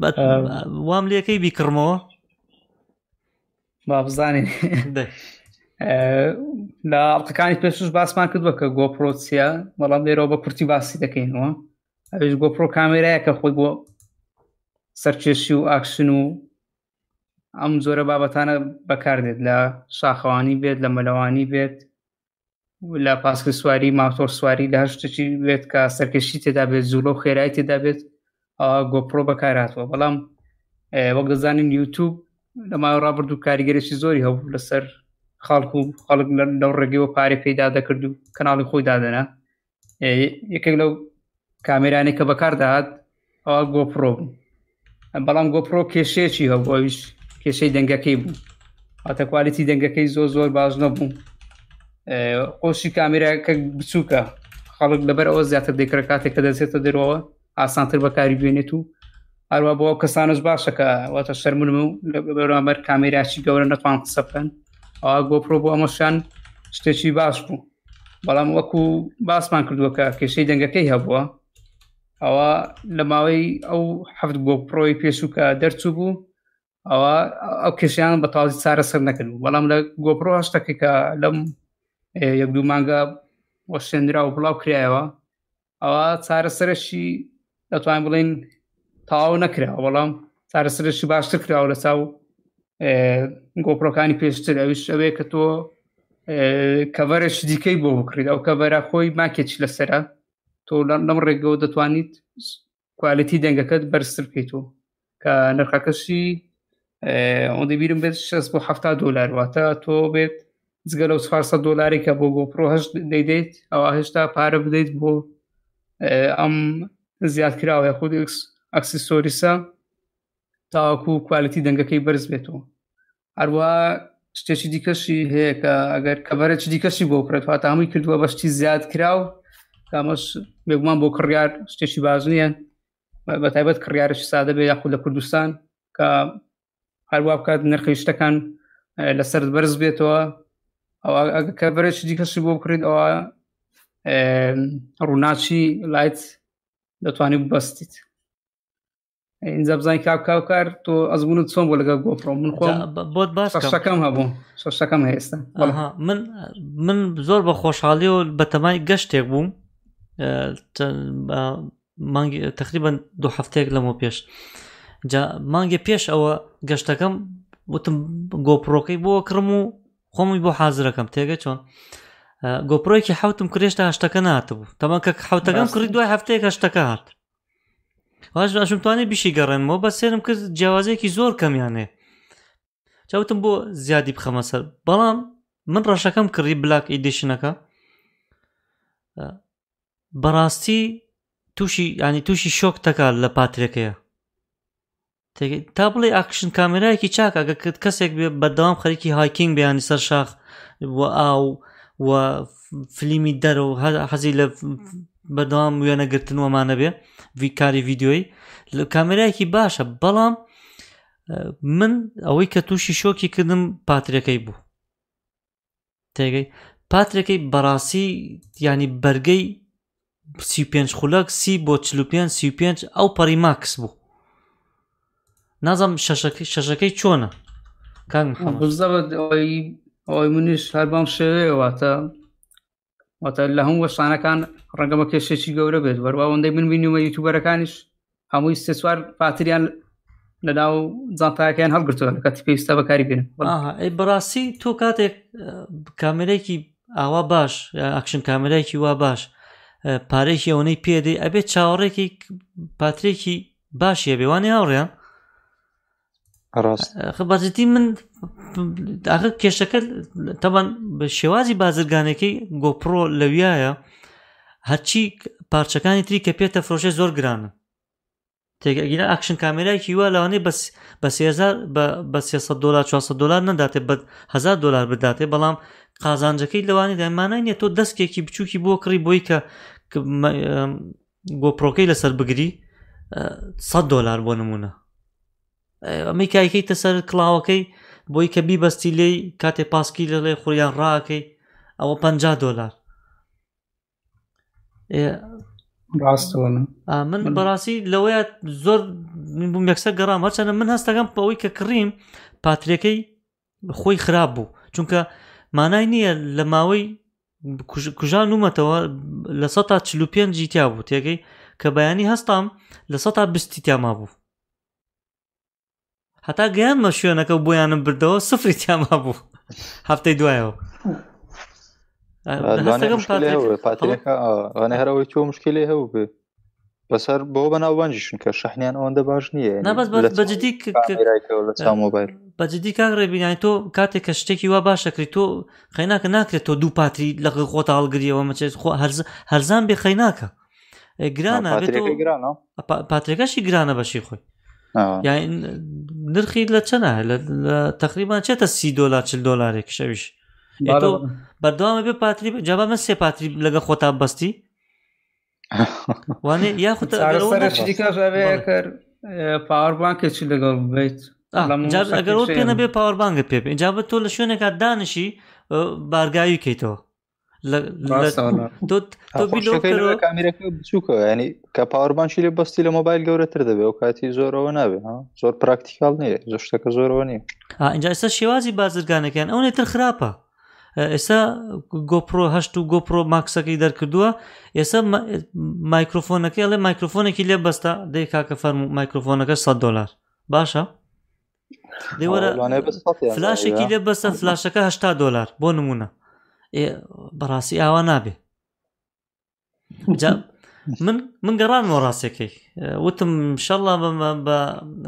وام لەکەی بیکڕمەوە با بزانین لە ئەڵلقەکانی پێشش باسمان کردوە کە گۆپۆسیە بەڵام لێرەوە بە کورتی باسی دەکەینەوە ئەوش گۆپۆ کامێرایە کە خۆی بۆ سەرچێشی و ئاکشن و ئەم زۆرە بابەتانە بەکاردێت لە شاخەوانی بێت لە مەلەوانی بێت لە پاسکە سواری ماوتۆر سواری لە هەشتێکی بێت کە سەرکەشی تێدا بێت زوولۆ خێرای تێدا بێت گۆپۆ بەکاراتەوە بەڵام وەک دەزانین یوتوب لەمای ڕابرد و کاریگەرێکی زۆری هەبوو لەسەر خاڵک و خەڵک لەو ڕێگەوە پارێ پێدا دەکرد و کەناڵی خۆی دادەنا یەکێک لەو کامێرانێک کە بەکارداهات ئەوە گۆپۆ بوو بەڵام گۆپۆ کێشێکی هەبووویش کێشەی دەنگەکەی بوو هاتە کوالیتی دەنگەکەی زۆر زۆر باش نەبوو خۆشی کامێراکە بچووکە خەڵک لەبەر ئەوە زیاتر دەکرا کاتێک کە دەچێتە دەرەوە ئاسانتر بەکاری بێنێت و هەروە بۆ کەسانش باشەکە واتە شەرمون و بەرامبەر کامێراکی گەورە نەتوان قسە بکەن ئەوە گۆپۆ بۆ ئەمەشان شتێکی باش بوو بەڵام وەکو باسمان کردووەکە کێشەی دەنگەکەی هەبووە ئەوە لە ماوەی ئەو هەفت گۆپۆی پێشووکە دەرچوو بوو ئەوە ئەو کشیان بە تازی چارە سەر نەکرد بەڵام لە گۆپۆ هەشتەکە کە لەم یەک دوو مانگە وە شێنرا و بڵاو کرایەوە ئەوە چارە سەرشی دەتوان بڵین تاو نەکرا بەڵام چارە سرشی باشتر کراوە لە چاو گۆپۆکانی پێشتر ئەوش ئەوێ کە تۆ کەڤەرش دیکەی بۆ بکریت ئەو کەڤەرە خۆی ماکێک لەسرە تۆ لەم ڕێگەەوە دەتوانیت کوالەتی دەنگەکەت بەرزتر بکەیت و کە نرخەکەشی ئەوەندە بیرم بێت 6 بۆ ه دلار واتە تۆ بێت جگە لەو 400 دلارێکە بۆ گۆپۆهشت دەیدەیت ئەوە هێشتا پارە بدەیت بۆ ئەم زیاد کراوە خود ئەکسسۆریسا تاواکو کوالەتی دەنگەکەی بەرز بێتەوە هەروە شتێکی دیکەشی هەیە کە ئەگەر کەبەرە چ دیکەشی بۆ کرێتوات هەمووی کردووە بەشتی زیاد کراو کامەش بێگومان بۆ کڕیار شتێکی باز نیە بە تایبەت کڕیارشی سادە بێ یاخود لە کوردستان کە هەروە بکات نرخی شتەکان لەسەر بەرز بێتەوە کە بەرەی کەشی بۆ بکرێت ئەوە ڕووناچی لایت دەتوانانی بەستیت اینجا بزانین کاکاوکار تۆ ئەزبوونت چۆن بۆ لەگە گۆپڕۆ من خۆم بۆت باشەکەم هەبوو شەکەم هێستا من من زۆر بە خۆشحالی و بەتەمای گەشتێک بووم مانگی تقریبان دو هەفتەیەک لەمە پێش مانگی پێش ئەوە گەشتەکەم وتم گۆپڕۆکەی بۆ کڕم و خۆمی بۆ حازرەکەم تێگە چۆن گۆپڕۆیکی حوتم کرێشتا هەشتەکە ناتبوو تەمە کە حوتەکەم کڕی دوای هەفتەیە هەشتەکە هات واشم توانێت بیشی گەڕێنەوە بە سێرم کرد جیاوازەیەکی زۆر کەمیانێ چاوتم بۆ زیادی بخەمە سەر بەڵام من ڕەشەکەم کڕی بلاک ئیدیشنەکە بەڕاستی تووشی ینی تووشی شۆک تەکات لە پاترێکەیە تا بڵێ ئاکشن کامێراەکی چاک ئەگە کرد کەسێک بێ بەدەوام خەرکی هاکینگ بیانی سەر شاخ وە ئاو وە فلیمی دەرە و حەزی لە بەدەوام وێنەگرتن وەمانە بێ کاری ویددیۆی لە کامێراەکی باشە بەڵام من ئەوەی کە تووشی شۆکی کردم پاترەکەی بوو تێگەی پاترەکەی بەڕاستی ینی بەرگەی سی پێنج خولەک سی بۆ چلو پێ سی پێنج ئەو پەری ماکس بوو نازم شەشەکەی چۆنە ئەوی منیش هەر بام شێوەیەواتە واتە لە هەموو وەشانەکان ڕەنگەمە کێشێکی گەورە بێت بەرواوەندەی من بینیمە یوتوبەرەکانیش هەمووی سێسوار پاتریان لەناو زانتاکیان هەڵگرتووە لە کاتی پێویستا بەکاری بێن ئەی بەڕاستی تۆ کاتێک کامێرەیەکی ئاوا باش ئاکشن کامێرایکی وا باش پارێکی ئەوەی پێدەی ئەبێت چاوەڕێکی پاترێکی باشیە بێوانی هاوڕێیان بەزیتی من داخ کێشەکە تەبان بە شێوازی بازرگانەکەی گۆپڕۆ لەویایە هەرچی پارچەکانی تری کە پێێتە فرۆژێ زۆر گرانە تێگەگینا ئاکشن کامێرایکی وە لەوانەی بەس بە 300 دلار 400 دلار نەداتێ بەهزار دلار بداتێ بەڵام قازانجەکەی لەوانی دەمانای نیە تۆ دەستکێکی بچووکی بۆ کڕی بۆی کە گۆپڕۆکەی لەسەر بگری 100 دلار بۆ نمونە ئەمریکایەکەی تەسەر کلااوەکەی بۆی کە بیبەستی لێی کاتێ پاسکی لە لێ خوریان ڕاکەی ئەوە پ دلار من بەڕاستی لەوەیە زۆر بووم یەکسە گەڕام هەرچەنە من هەستەکەم پەوەی کە کڕیم پاتریەکەی خۆی خراپ بوو چونکە مانای نییە لە ماوەی کوژان ومەتەوە لە سە تا چلو پێنج جیتیا بوو تێگەی کە بەیانی هەستام لە سە تا بستیتیاما بوو هەتا گەیانمە شوێنەکە بۆیانم بردەوە سفری تیاما بوو هەفتەی دوایەوە هەرەوەی تۆ مشکلی هەوو بێ بەسەر بۆ بەناوبانجیشون کە شەحنیان ئەوەندە باش نییە بەجددی مۆبایل بەجددی کاک ڕێبینای تۆ کاتێک کە شتێکی وا باشەکری تۆ خەیناکە ناکرێت تۆ دوو پاتری لەق خۆت هەڵگریەوە مەچێت خۆ هەرزان بێ خەیناکە گرانە پاتێکەشی گرانە بەشی خۆی یاین نرخی لە چەنە لە تقریبان چێتە سی دۆلا چل دۆلارێک شەویش بەردەوامە بێ پاتری جابا من سێ پاتری لەگە خۆتان بەستی وانێ یاخود پاوەبانکە چی لەگەڵ بێت ئەگەر ئەوە پێنە بێ پاوەبانگە پێ اینجا بە تۆ لە شوێنێکات دانشی بارگایی کەیتەوە بچووکە ینی کە پاوەربانشی لێ بەستی لە مۆبایل گەورەتر دەبێت و کاتی زۆرەوە نابێ زۆر پراکتیکال نیە زۆر شتەکە زۆرەوە نیە ئەجا ئێستا شێوازی بازرگانەکەیان ئەو نێتر خراپە ئێستا گۆپۆ هەشت و گۆپۆ ماکسەکەی دەرکردووە ئێستا مایکرۆفۆنەکە ئەڵێ مایکرۆفۆنێکی لێ بەستا دەی کاکە فەرم مایکرۆفۆنەکە 100 دلار باشە دەیوەرە فلاشێکی لێ بەستە فلاشەکە 8 دلار بۆ نمونە بەڕاستی ئاوا نابێ من من گەڕان و ڕاستەکەی وتم شەڵا بە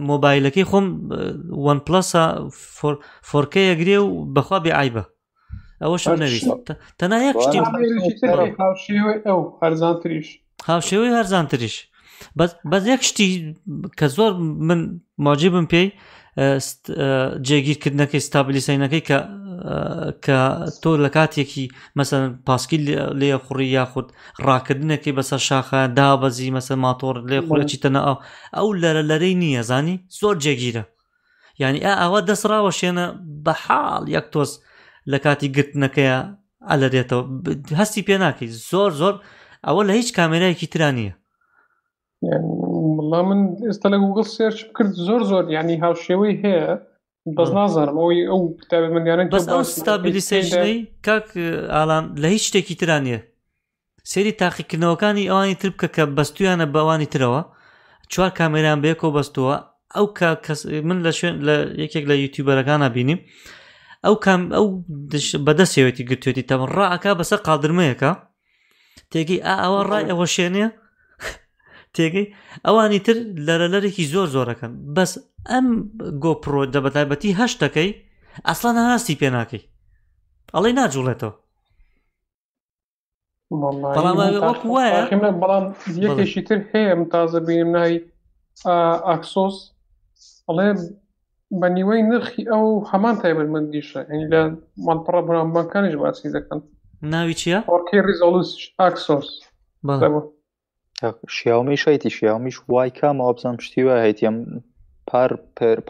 مۆبایلەکەی خۆم وان پلسە فۆرکەیە گرێ و بەخوا بێ ئایبە ئەوەش نەویست تەنایە شتی ئەو هەرزانتریش هاوشێوەی هەرزانتریش بەس یەک شتی کە زۆر من ماجی بم پێی جێگیرکردنەکەی ستابلیسینەکەی کە کە تۆ لە کاتێکی مەسەر پاسکی لێ خوڕی یاخود ڕاکردنەکەی بەسەر شاخە دابەزی مەسەر ماتۆر لێ خوڕێکی تەنە ئەو ئەو لەرە لەرەی نییە زانی زۆر جێگیرە یعنی ئا ئەوە دەسراوە شوێنە بە حاڵ یەک تۆس لە کاتی گرتنەکەیە ئەلەرێتەوە هەستی پێ ناکەی زۆر زۆر ئەوە لە هیچ کامێرایەکی ترانیە بڵام من ئێستا لە گوگل سێرچ کرد زۆر زۆر ینی هاوشێوەی هەیە بەس نازارم ئەوی ئەو کتابە منیانە بەس ئەو ستابیلیسیژنەی کاک ئالان لە هیچ شتێکی ترانە سێری تاقیکردنەوەکانی ئەوانی تر بکە کە بەستویانە بەوانی ترەوە چوار کامێران بەیەکەوە بەستەوە ئەو من لە شوێن لە یەکێک لە یوتیوبەرەکانە بینیم ئەو کام ئەو بەدەستێتی گرتوێتی تەمە ڕاعەکە بەسەر قادرمەیەەکە تێکی ئا ئەوە ڕای ئەوە شوێنەیە تێگەی ئەوانی تر لەرە لەرێکی زۆر زۆرەکەن بەس ئەم گۆپۆ دەبەتایبەتی هەشتەکەی ئەسڵان ناستی پێ ناکەی ئەڵی ناجوڵێتەوە بەڵام یەکێکی تر هەیە تازە بینم نایی ئاکسۆس ئەڵێ بە نیوەی نرخی ئەو هەمان تایبەتمەندیشە ئەنی لە مانپڕە بەرامبانکانیش باسی دەکەن ناوی چیە؟ ئۆکی ریزۆلوس ئاکسۆس بەڵ شیامی شایتی شیامیش وای کامەوە بزانم شتی وای هەیتیم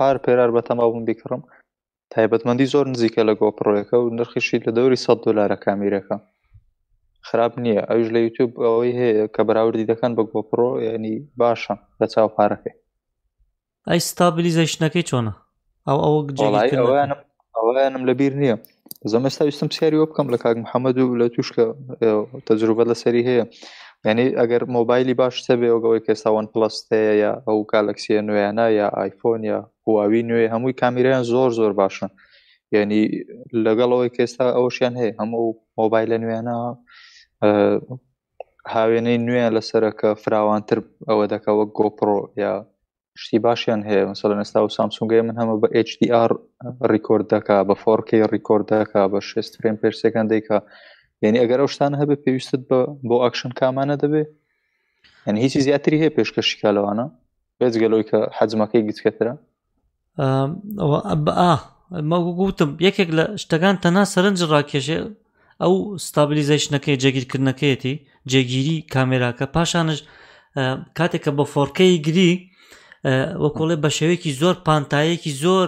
پار پێرار بەتەما بوون بیکڕم تایبەتمەندی زۆر نزیکە لە گۆپڕۆیەکە و نرخیشی لە دەوری 100 دلارە کامیرەکە خراپ نییە ئەوش لە یوتیوب ئەوەی هەیە کە بەراوردی دەکەن بە گۆپڕۆ ینی باشە لە چاو پارەکەی ئەی ستابلیزیشنەکەی چۆنە ئەو ئەو ئەویانم لەبیر نییە زەمەستا ویستم سیاریەوە بکەم لە کاک محەممەد و لە تووشکە تەجروبە لەسەری هەیە یعنی ئەگەر مۆبایلی باش سەبێەوەگەوەی کێساوان پلستەیە یا ئەو کالکسیە نوێیانە یا آیفۆن یا هواوی نوێ هەمووی کامیرەیان زۆر زۆر باشن یعنی لەگەڵەوەی کێستا ئەوشیان هەیە هەموو مۆبایلە نوێنە هاوێنەی نوێن لەسەرەکە فراوانتر ئەوە دەکەوە گۆپۆ یا شتی باشیان هەیە مثل نستا و سامسونگی من هەمە بە HDR ریکۆرد دەکا بە فۆرکی ریکۆرد دەکا بە 6 فریم پێ سەکەندێکە یعنی ئەگەر ئەو شتان هەبێ پێویستت بە بۆ ئاکشن کامانە دەبێ ئەنی هیچی زیاتری هەیە پێشکەشی کالەوانە بێزگەلەوەی کە حەزمەکەی گچکەترە گوتم یەکێک لە شتەکان تەنا سەرنج ڕاکێشێ ئەو ستابلیزیشنەکەی جێگیرکردنەکەیەتی جێگیری کامێراکە پاشانش کاتێک کە بە فۆرکەی گری وەکۆڵێ بە شێوەیەکی زۆر پانتایەکی زۆر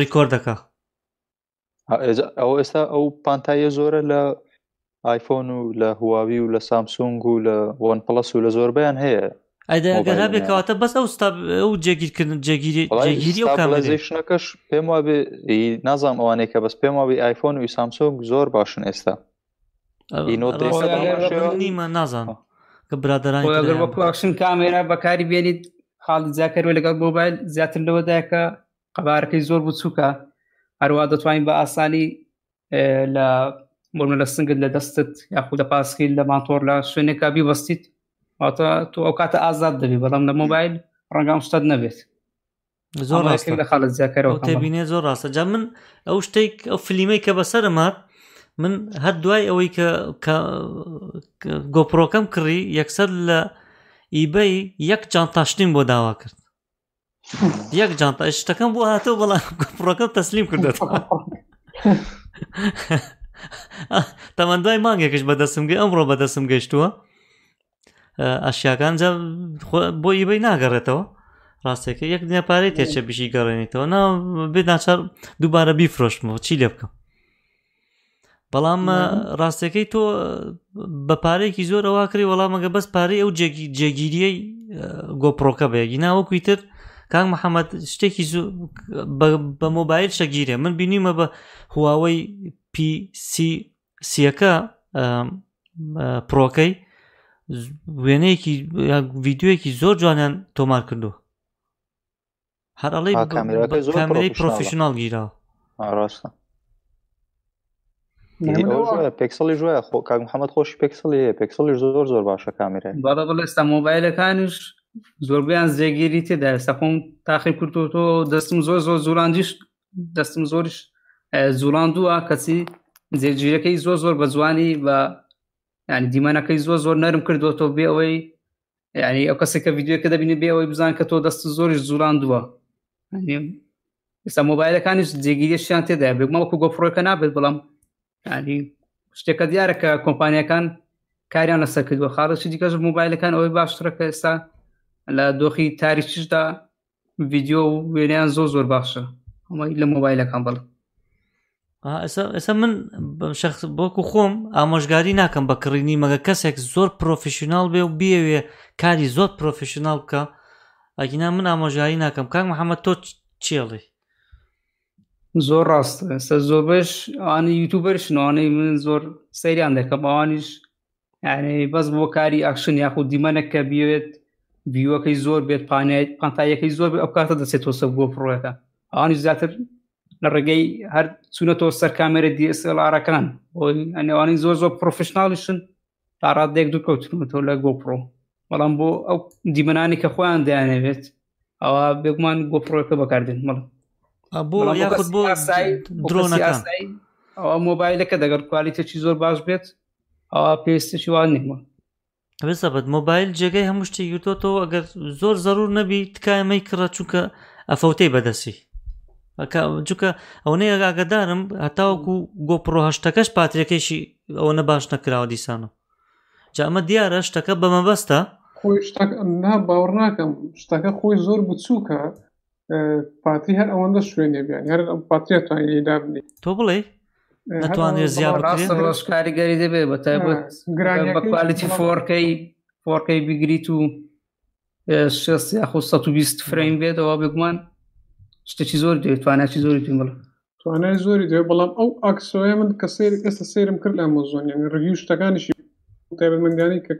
ڕیکۆردەکە ئەو ئێستا ئەو پانتایە زۆرە لە آیفۆن و لە هواوی و لە سامسونگ و لە وەن پلس و لە زۆربیان هەیە ئەگەرا بێکەوەتە بەس ئەو ئەو جێگیرکردن جێگیریگیریەکەش پێم وابێ نازانام ئەوانەیە کە بەس پێم وابی آیفۆن و سامسۆنگ زۆر باشن ئێستا نیمە نازان کە برادرانگەر بە پلاکشن کامێرا بەکاری بێنیت خاڵی زیاکەەوە لەگەڵ مۆبایل زیاتر لەوەدایکە قەبارەکەی زۆر بچووکە هەروە دەتوانین بە ئاسانی لە بۆمە لە سنگت لە دەستت یاخود لە پاسکیل لە مانتۆر لە شوێنێکا بیبەستیت واتە تۆ ئەو کاتە ئازاد دەبی بەڵام لە مۆبایل ڕەنگام شتت نەبێت زۆر خاڵت زیکەرەوە تێبینێ زۆر ڕاستە جا من ئەو شتێک ئەو فلیمەی کە بەسەرمات من هەر دوای ئەوەی کە گۆپۆکەم کڕی یەکسەر لە ئیبەی یەک جانتاشتین بۆ داوا کرد یەک جانتا شتەکەم بۆ هاتەوە بەڵام کوپڕەکەم تەسلیم کردێتەوە تەمەندای مانگێکش بەدەسم گەی ئەمڕۆ بەدەسم گەشتووە ئەشیاکان بۆ ئیبەی ناگەڕێتەوە ڕاستێکە یەک دنیاپارەی تێچە بژی گەڕێنیتەوە نا بێ ناچار دووبارە بیفرۆشمەوە چی لێ بکەم بەڵام ڕاستەکەی تۆ بە پارەیەکی زۆر ئەوا کری وەڵام ئەگە بەس پارەی ئەو جێگیریەی گۆپڕۆکە بەیەگی ناوەکوی تر کاک محەممەد شتێکی بە مۆبایل شەگیرێ من بینیمە بە هواوەی پیسیەکە پرۆکەی وێنەیەکی ویددیوەیەکی زۆر جوانیان تۆمار کردو هەرڵی کامرای پرۆفیشنال گیرا ڕاستە پێکسڵی ژە کاک محەممەد خۆشی پێکسڵی پێکسڵی زۆر زۆر باشە کامرە بەڵێ ئێستا مۆبایلەکانش زۆربیان زێگیری تێدا ئێستا خۆم تاقی کردوۆ دەستم زۆر زۆر زوراندیش دەستم زۆریش زوراندووە کەچی زێگیرەکەی زۆر زۆر بە جوانی بە ینی دیمانەکەی زۆر زۆر نەرم کردوەوە بێ ئەوەی ینی ئەو کەسێکە یددیوکە دەبینی بێ ئەوەی بزان کە تۆ دەست زۆریش زوراندووە ئێستا مۆبایلەکانیش جێگیریشیان تێدا بێمەوەکو گۆفرۆەکە نابێت بڵام ینی شتێکە دیارە کە کۆمپانیەکان کاریان لەسەر کردووە خاڵشی دیکەش مۆبایلەکان ئەوەی باشترەکە ئێستا لە دۆخی تاریچشدا ڤیددیو و وێنیان زۆ زۆر باشە ئەمەی لە مۆبایلەکان بڵ ئێستا من شخص بۆکو خۆم ئامۆژگاری ناکەم بە کڕینی مەگە کەسێک زۆر پرۆفیشنال بێ و بیاوێ کاری زۆر پرۆفیشنال بکە ئەگینا من ئامۆژاری ناکەم کاک محەممەد تۆ چێڵی زۆر ڕاست ئێستا زۆر بەش ئەوانە یوتوبەرشنوانەی من زۆر سەیریان دەکەم ئەوانیش یعنی بەس بۆ کاری ئاکشن یاخود دیمەنەکە بێت بیوەکەی زۆر بێت پانێت پانتاییەکەی زۆر ئەو کاتە دەچێتەوە سە بۆ پڕۆەکە ئەوانی زیاتر لە ڕێگەی هەر چونەتەوە سەر کامێرە دیسLRەکان ئەنێوانی زۆر زۆر پرۆفشنناڵیشن تاڕات دێک دوو کەوتنەوە لە گۆپڕۆ بەڵام بۆ ئەو دیمەانی کە خۆیان دەیانەوێت ئەوە بێگومان گۆپڕۆەکە بەکاردێن مڵ بۆ یاخود بۆ درۆنەکان ئەوە مۆبایلەکە دەگەر کوالیتێکی زۆر باش بێت ئەوە پێستێکی وان نیمە بەسەبەت مۆبایل جێگەی هەموو شتی یوتۆتەوە ئەگەر زۆر زەرور نەبی تکایمەی کڕە چووکە ئەفەوتەی بەدەسی جوکە ئەوەی ئەگاگەدارم هەتاوەکو گۆپڕۆهشتەکەش پاتریەکەیشی ئەوە نە باش نەکراوە دیسانە جا ئەمە دیارە شتەکە بەمەبەستە باوەڕ ناکەم شتەکە خۆی زۆر بچووکە پاتری هەر ئەوەندە شوێنێ بیان هەر پاتریێتوان لێدا بنی تۆ بڵێ نتوانێت زیابڕاست کاریگەری دەبێت بە تایبەت بەکوالیتی فۆرکەی فۆرکەی بیگریت و 6 یاخ 120 فرین بێتەوە بگومان شتێکی زۆر دەتوانێتی زۆری تومەڵ توانای زۆری دێ بەڵام ئەو ئاکسۆە من کە سێر ئێستا سێرم کرد لە مۆزۆنیان ڕوی شتەکانیشی تایبەت مندانی کە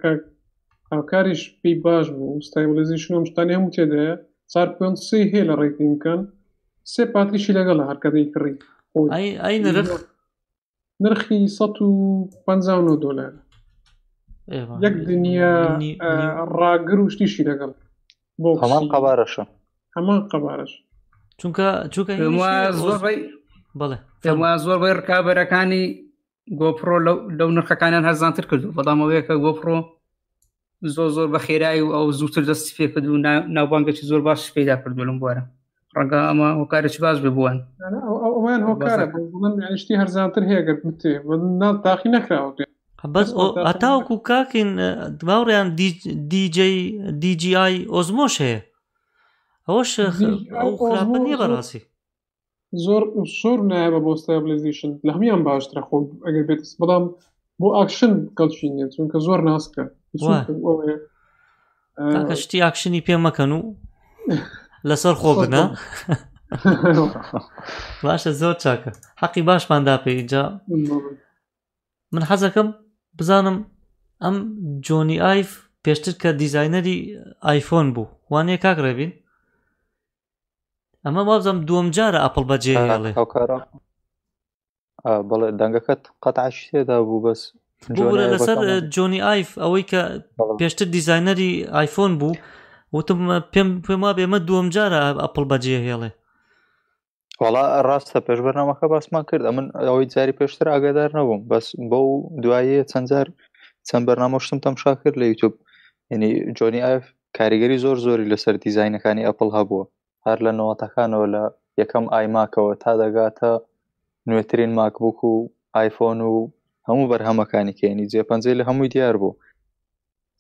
کاکاریش پێی باش بوو ستایبلیزی شنۆم شتانی هەموو تێدایە چار پێ سی هەیە لە ڕێکینکەن سێ پاتریشی لەگەڵ هەرکەدەی کڕی ئەی نرخ نرخی 150 دلار یەک دنیا ڕاگر وشتیشی لەگەڵ بۆ هەمان قەبارەشە هەمان قەبارەش چونکە چونکە بڵێ پێم زۆر بەی ڕکابەرەکانی گۆپڕۆ لەو نرخەکانیان هەرزانتر کردو بەڵامەوەیەکە گۆپڕۆ زۆر زۆر بە خێرایی و ئەو زووتر دەستی پێ کردو ناوبانگەکی زۆر باش پیدا کردو لەم بوارە ڕگە ئەمە هۆکارێک باز ببوون ئەویان هۆکارە منشتی هەرزانتر هەیەگە بتێ ناڵ تاقی نەکراوە بەس هەتاوکو کاکین باوڕیان دیجیI ئۆزمۆش هەیە ئەوەش خراپنی بەڕاستی زۆر شۆر نایە بە بۆستابلیزیشن لە هەمیان باشترە خۆ ئەگەر بێت بەڵام بۆ ئاکشن کەڵچین چونکە زۆر ناسکە شتی ئاکشنی پێ مەکەن و لەسەر خۆ بنا باشە زۆر چاکە حەقی باشماندا پێ اینجا من حەزەکەم بزانم ئەم جۆنی ئایف پێشتر کە دیزایەری ئایفۆن بوو وانەیە کاک ڕێبین ئەمە وابزانم دووەم جارە ئەپل بەجێڵێ بڵێ دەنگەکەت قەتعش تێدا بوو بەس لەسەر جۆنی ئایف ئەوەی کە پێشتر دیزایەری ئایفۆن بوو وتم پێم پێم وا بێمە دووەم جارە ئەپل بەجێ هێڵێ وڵا ڕاستە پێش بەرنامەکە باسمان کرد ئە من ئەوەی جاری پێشتر ئاگادار نەبووم بەس بە و دوایە چەندجار چەند بەرنامەشتم تەمشا کرد لە یوتوب ینی جۆنی ئاف کاریگەری زۆر زۆری لەسەر دیزینەکانی ئەپل هەبووە هەر لە نەوەتەکانەوە لە یەکەم ئایماکەوە تا دەگاتە نوێترین ماکبووک و آیفۆن و هەموو بەرهەمەکانی کێنی جێ پەنجەی لە هەمووی دیار بوو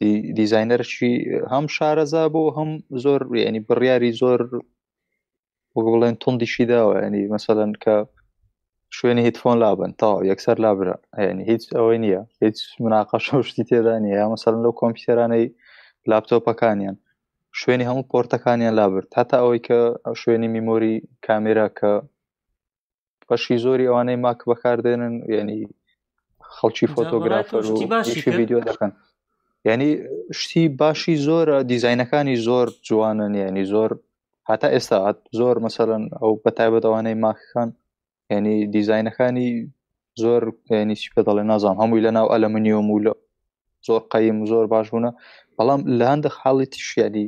دیزایەرشی هەم شارەزا بۆ هەم زۆر ینی بڕیاری زۆر بڵێن تندیشی داوە ینی مەسەەن کە شوێنی هیت فۆن لابن تا یەکسەر لابرا ینی هیچ ئەوەی نییە هیچ مناقەشەشتی تێدا نیە یا مەسەن لەو کۆمپیوتەرانەی لاپتۆپەکانیان شوێنی هەموو پۆرتەکانیان لابرد هەتا ئەوەی کە شوێنی میمۆری کامێرا کە بەشی زۆری ئەوانەی ماک بەکاردێنن ینی خەڵکی فۆتۆگرافەر و ویددیو دەکەن ینی شتی باشی زۆرە دیزینەکانی زۆر جوانن ینی زۆر هاتا ئێستا زۆر مەسەرن ئەو بەتایبەتەوانەی ماکەکان ینی دیزینەکانی زۆر ینیسی پێ دەڵێ نازان هەمووی لە ناو ئەلمنیۆم و لە زۆر قەیم زۆر باش بوونە بەڵام لە هەندە خاڵی تشیانی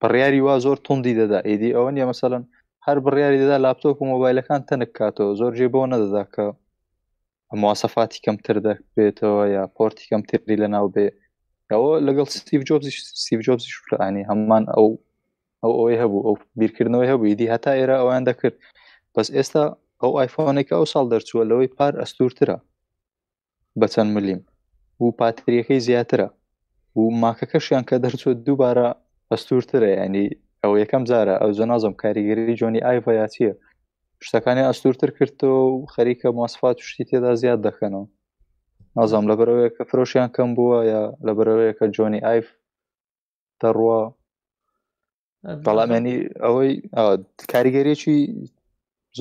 بڕیاری وا زۆر توندی دەدا ئیدی ئەوە نیە مەسەن هەر بڕیاری دەدا لاپتۆپ و مۆبایلەکان تەنک کاتەوە زۆر جێ بۆ نەدەدا کە موواسەفاتی کەمتر دەبێتەوە یا پۆرتی کەمتری لەناو بێ ئەوە لەگەڵ سیف جۆبزیش سیف جۆبزیش لەانی هەممان ئەو ئەو ئەوەی هەبوو ئەو بیرکردنەوەی هەبوو دی هەتا ئێرە ئەویان دەکرد بەس ئێستا ئەو ئایفۆنێک ئەو ساڵ دەرچووە لەوەی پار ئەستورترە بە چەند ملیم و پاتریەکەی زیاترە و ماکەکەشیان کە دەرچوە دووبارە ئەستورترە ینی ئەو یەکەم جارە ئەو جەنازم کاریگەری جۆنی ئایڤایاتیە شتەکانی ئەستورتر کردەوە و خەریکە ماسفات شتی تێدا زیاد دەکەنەوە نازام لە بەرەوەیە کە فرۆشیان کەم بووە یا لە بەرەوەیە کە جۆنی ئایف دەڕوە بەڵامێنی ئەوەی کاریگەریەکی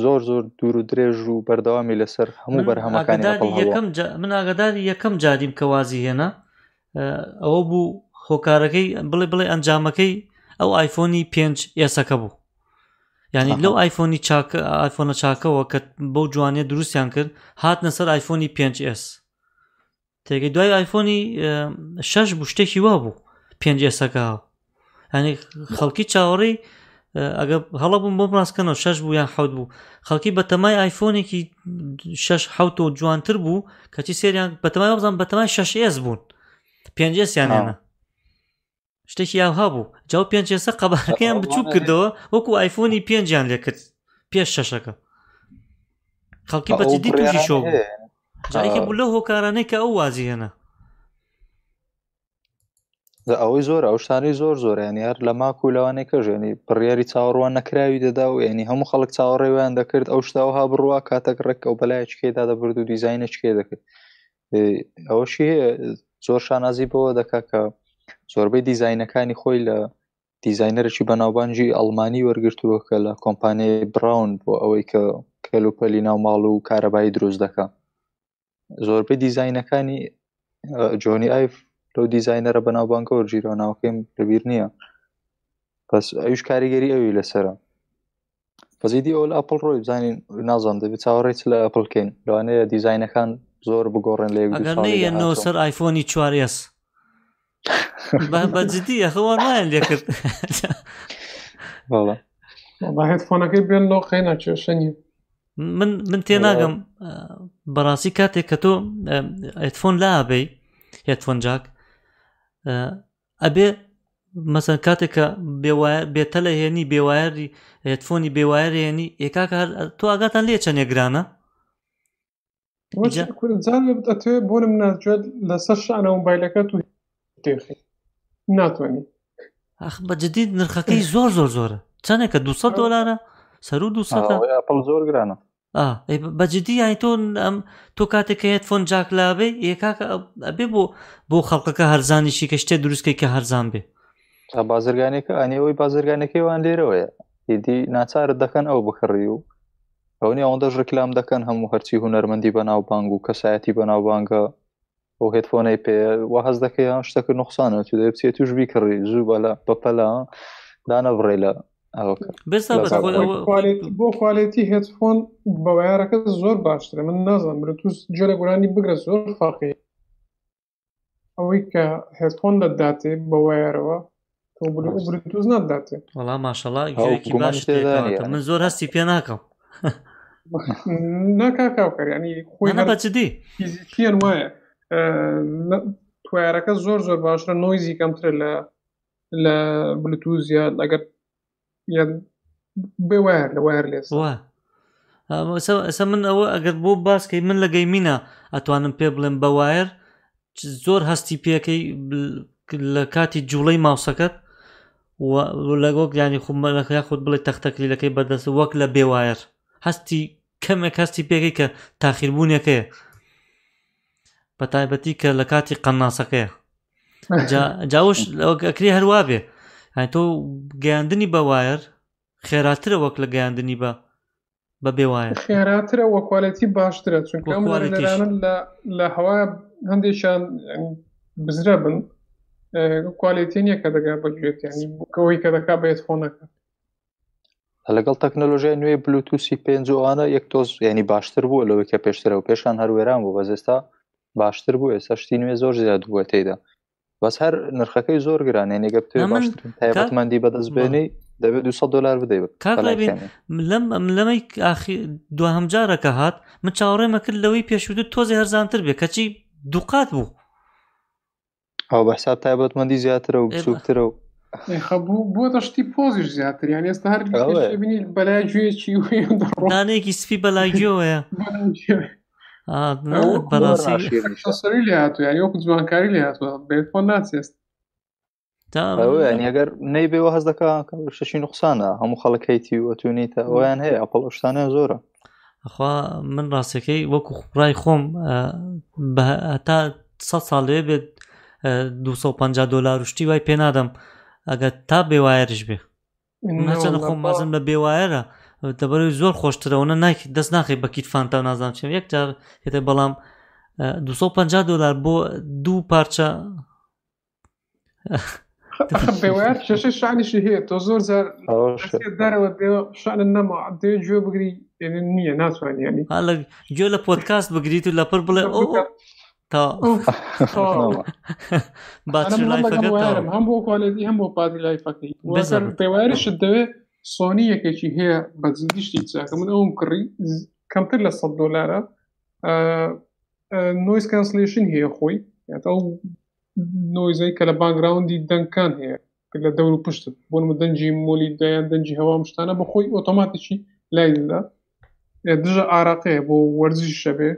زۆر زۆر دوور و درێژ و بەردەوامی لەسەر هەموو بەرهەمەکانی یەکەم من ئاگداری یەکەم جاریم کە وازی هێنا ئەوە بوو خۆکارەکەی بڵێ بڵێ ئەنجامەکەی ئەو آیفۆنی پێنج ئێسەکە بوو ینی لەو آیفۆنی چاکە ئایفۆنە چاکەەوە کە بەو جوانێ دروستیان کرد هات نەسەر آیفۆنی 5S تێگەی دوای ئایفۆنی شش بوو شتێکی وا بوو پێنجێسەکە هەنی خەڵکی چاوەڕی ئەگە هەڵە بووم بۆ ڕاستکەنەوە شش بوو یان حوت بوو خەڵکی بەتەمای ئایفۆنێکی شش حوت و جوانتر بوو کەچی سێریان بەتەمای بزان بەتەمای شش ئێز بوون پێنجێسیانێنە شتێکی یاها بوو جاو پێنجێسە قەبارەکەیان بچوو کردەوە وەکو ئایفۆنی پێنجیان لێ کرد پێش شەشەکە خەڵکی بەجددی توی شۆ بوو جایکە بوو لە هۆکارانەی کە ئەو وازی هێنا ئەوەی زۆر ئەو شتانەی زۆر زۆر یانیار لە ماکو لەوانەیە کە ژێنی پڕیاری چاوەڕوان نەکراوی دەدا و ینی هەموو خەڵک چاوەڕێویان دەکرد ئەو شتاوها بڕوە کاتەک ڕێک ئەو بەلای چکێدا دەبرد و دیزینە چکێ دەکرد ئەوەشی زۆر شانازی بەوە دەکا کە زۆربەی دیزینەکانی خۆی لە دیزینەرێکی بەناوبانجی ئەڵمانی وەرگرتووە کە لە کۆمپانیای براون بۆ ئەوەی کە کەلوپەلی ناو ماڵ و کارەبایی دروست دەکە زۆربەی دیزینەکانی جۆنی ئایف لەو دیزینەرە بەناوبانکەوە ژیرۆناوەکەیم لەبییر نییە پس ئەوش کاریگەری ئەوی لەسرە پزیدی ئەو لە ئەپل ڕۆی بزانین نازانم دەبێت چاوەڕێت لە ئەپلکەین لەوانەیە دیزینەکان زۆر بگۆڕێن لێ سەر آیفۆنی چوارس بەجددی یخەوە نایەن لێ کرد هێت فۆنەکەی بێن لۆ قەی ناچێشەنی من من تێناگەم بەڕاستی کاتێک کە تۆ ئەتفۆن لابێ هێتفۆن جاک ئەبێ مەسەن کاتێک کە بێتە لە هێنی بێوایری هێتفۆنی بێوایری هێنی ئێکا تۆ ئاگاتان لێ چەندێک گرانە کوردزانێتێ بۆرم ناجێت لەسەر شانە موبایلەکەت و تێخی ناتوانانی ئەخ بە جدید نرخەکەی زۆر زۆر زۆرە چندێکە 200 دلارە سەر و دوپڵ زۆر گرانە بەجددی ئای تۆن ئەم تۆ کاتێکەیەت فۆن جاکلابێ یکاکە ئەبێ بۆ بۆ خەڵکەکە هەرزانیشی کە شتێ دروستکەی کە هەرزان بێ بازرگانێکە ئەنیەوەی بازرگانەکەیوان لێرەوەیە ئیدی ناچارت دەکەن ئەو بخڕی و ئەونی ئەوەندەش ڕکلام دەکەن هەموو هەرچی هوەرمەندی بەناوبانگ و کەسایەتی بەناوبانگە بۆ هێتفۆنەی پێ وە هەز دەکەی یان شتەکە نقصانە تو دەبچێت توش بیکڕی زوو بەلا بەپەلا دانە بڕێ لە بۆ خالێتی هێتفۆن بەوارەکە زۆر باشترە من نازانم برتوس جۆرە گورانی بگرە زۆر فاقی ئەوەی کە هێتفۆن دەداتێ بەوایارەوە بلوتوز ناداتێ وەڵام ماشەڵاکی باش من زۆر هەستی پێ ناکەم ناکاکاوکەریانی خۆیدی فیزیکیان وایە توارەکە زۆر زۆر باشرە نۆیزی کەمتر لە لە بلوتوزیا لەگەر بێ وار لە وار لێ ئەسە من ئەوە ئەگەر بۆ باسکەی من لە گەیمینە ئەتوانم پێ بڵێم بەوایر زۆر هەستی پێەکەی لە کاتی جوڵەی ماوسەکەت لەگۆک ینی خومەەکە خودت بڵێ تەختەکلیلەکەی بەدەست وەک لە بێوایر هەستی کەمێک هەستی پێەکەی کە تاخیربوونیەکەیە بە تایبەتی کە لە کاتی قەناسەکەیە جاوش ئەکری هەروە بێ تۆ گەیاندنی بە وایەر خێراترە وەک لە گەیاندنی بە بە بێوایە خێراترە وەکوالەتی باشترە چونکە لە هەوای هەندێکشان بزرە بن کوالیتی نییە کە دەگا بەگوێت ینی بکەوەی کە دەکا بە هێتفۆنەکە لەگەڵ تەکنەلۆژیای نوێ بلوتوسی پێنجوانە یەک تۆز ینی باشتر بووە لەوەی کە پێشترە و پێشان هەروێران بوو بەزێستا باشتر بوو ئێستا شتی نوێ زۆر زیاد بووە تێدا بەس هەر نرخەکەی زۆر گرانێن ێگە تایبەتمەندی بەدەست بێنی دەبێت 200 دلار بدەی لەم لەمەی دوهم جارەکە هات من چاوەڕێمە کرد لەوەی پێشوت تۆزی هەرزانتر بێ کەچی دووقات بوو ئەو بەسا تایبەتمەندی زیاترە و بچووکترە و خەبوو بۆ دەشتی پۆزیش زیاتر یان ئێستا هەر بەلای گوێ چی دانێکی سپی بەلای گوێەیە بەڕاستی لێ هاتویان یۆک جوانکاری لێ هاتوە بێت فۆن ناچێست ئەگەر نەی بێەوە هەز دەکە شەشی نقصانە هەموو خەڵەکەیتی وە توونیتە ئەویان هەیە ئەپڵ شتانە زۆرە خوا من ڕاستەکەی وەکو ڕای خۆم تا سە ساڵێ بێت 250 دلار شتی وای پێنادەم ئەگە تا بێوایەش بێ خۆم مازم لە بێوایەرە دەبەرەوەی زۆر خۆشترەوەە ناکی دەست ناخی بەکیت فانتا و نازام چێم یەک جار هێتە بەڵام 250 دلار بۆ دوو پارچە بێوار شش شانیشی هەیە تۆ زۆر زار دەرەوە شانە نەما دێ گوێ بگری نییە ناتوانانی گوێ لە پۆتکاست بگریت و لەپەر بڵێ تا باچ لای هەم بۆ کوالێتی هەم بۆ پادی لای فەکەی بەسەر پێوارشت دەوێت سۆنی یەکێکی هەیە بە زیشتی چاکە من ئەوم کڕی کەمتر لە 100 دلارە نویس کانسلیشن هەیە خۆی ئەو نۆیزایی کە لە باگراوندی دەنگکان هەیە لە دەور و پشت بۆن دەنجی مۆلی دایان دەنجی هەوا شتانە بە خۆی ئۆتۆماتیکی لایدا دژە ئاراقەیە بۆ وەرزی شەبێ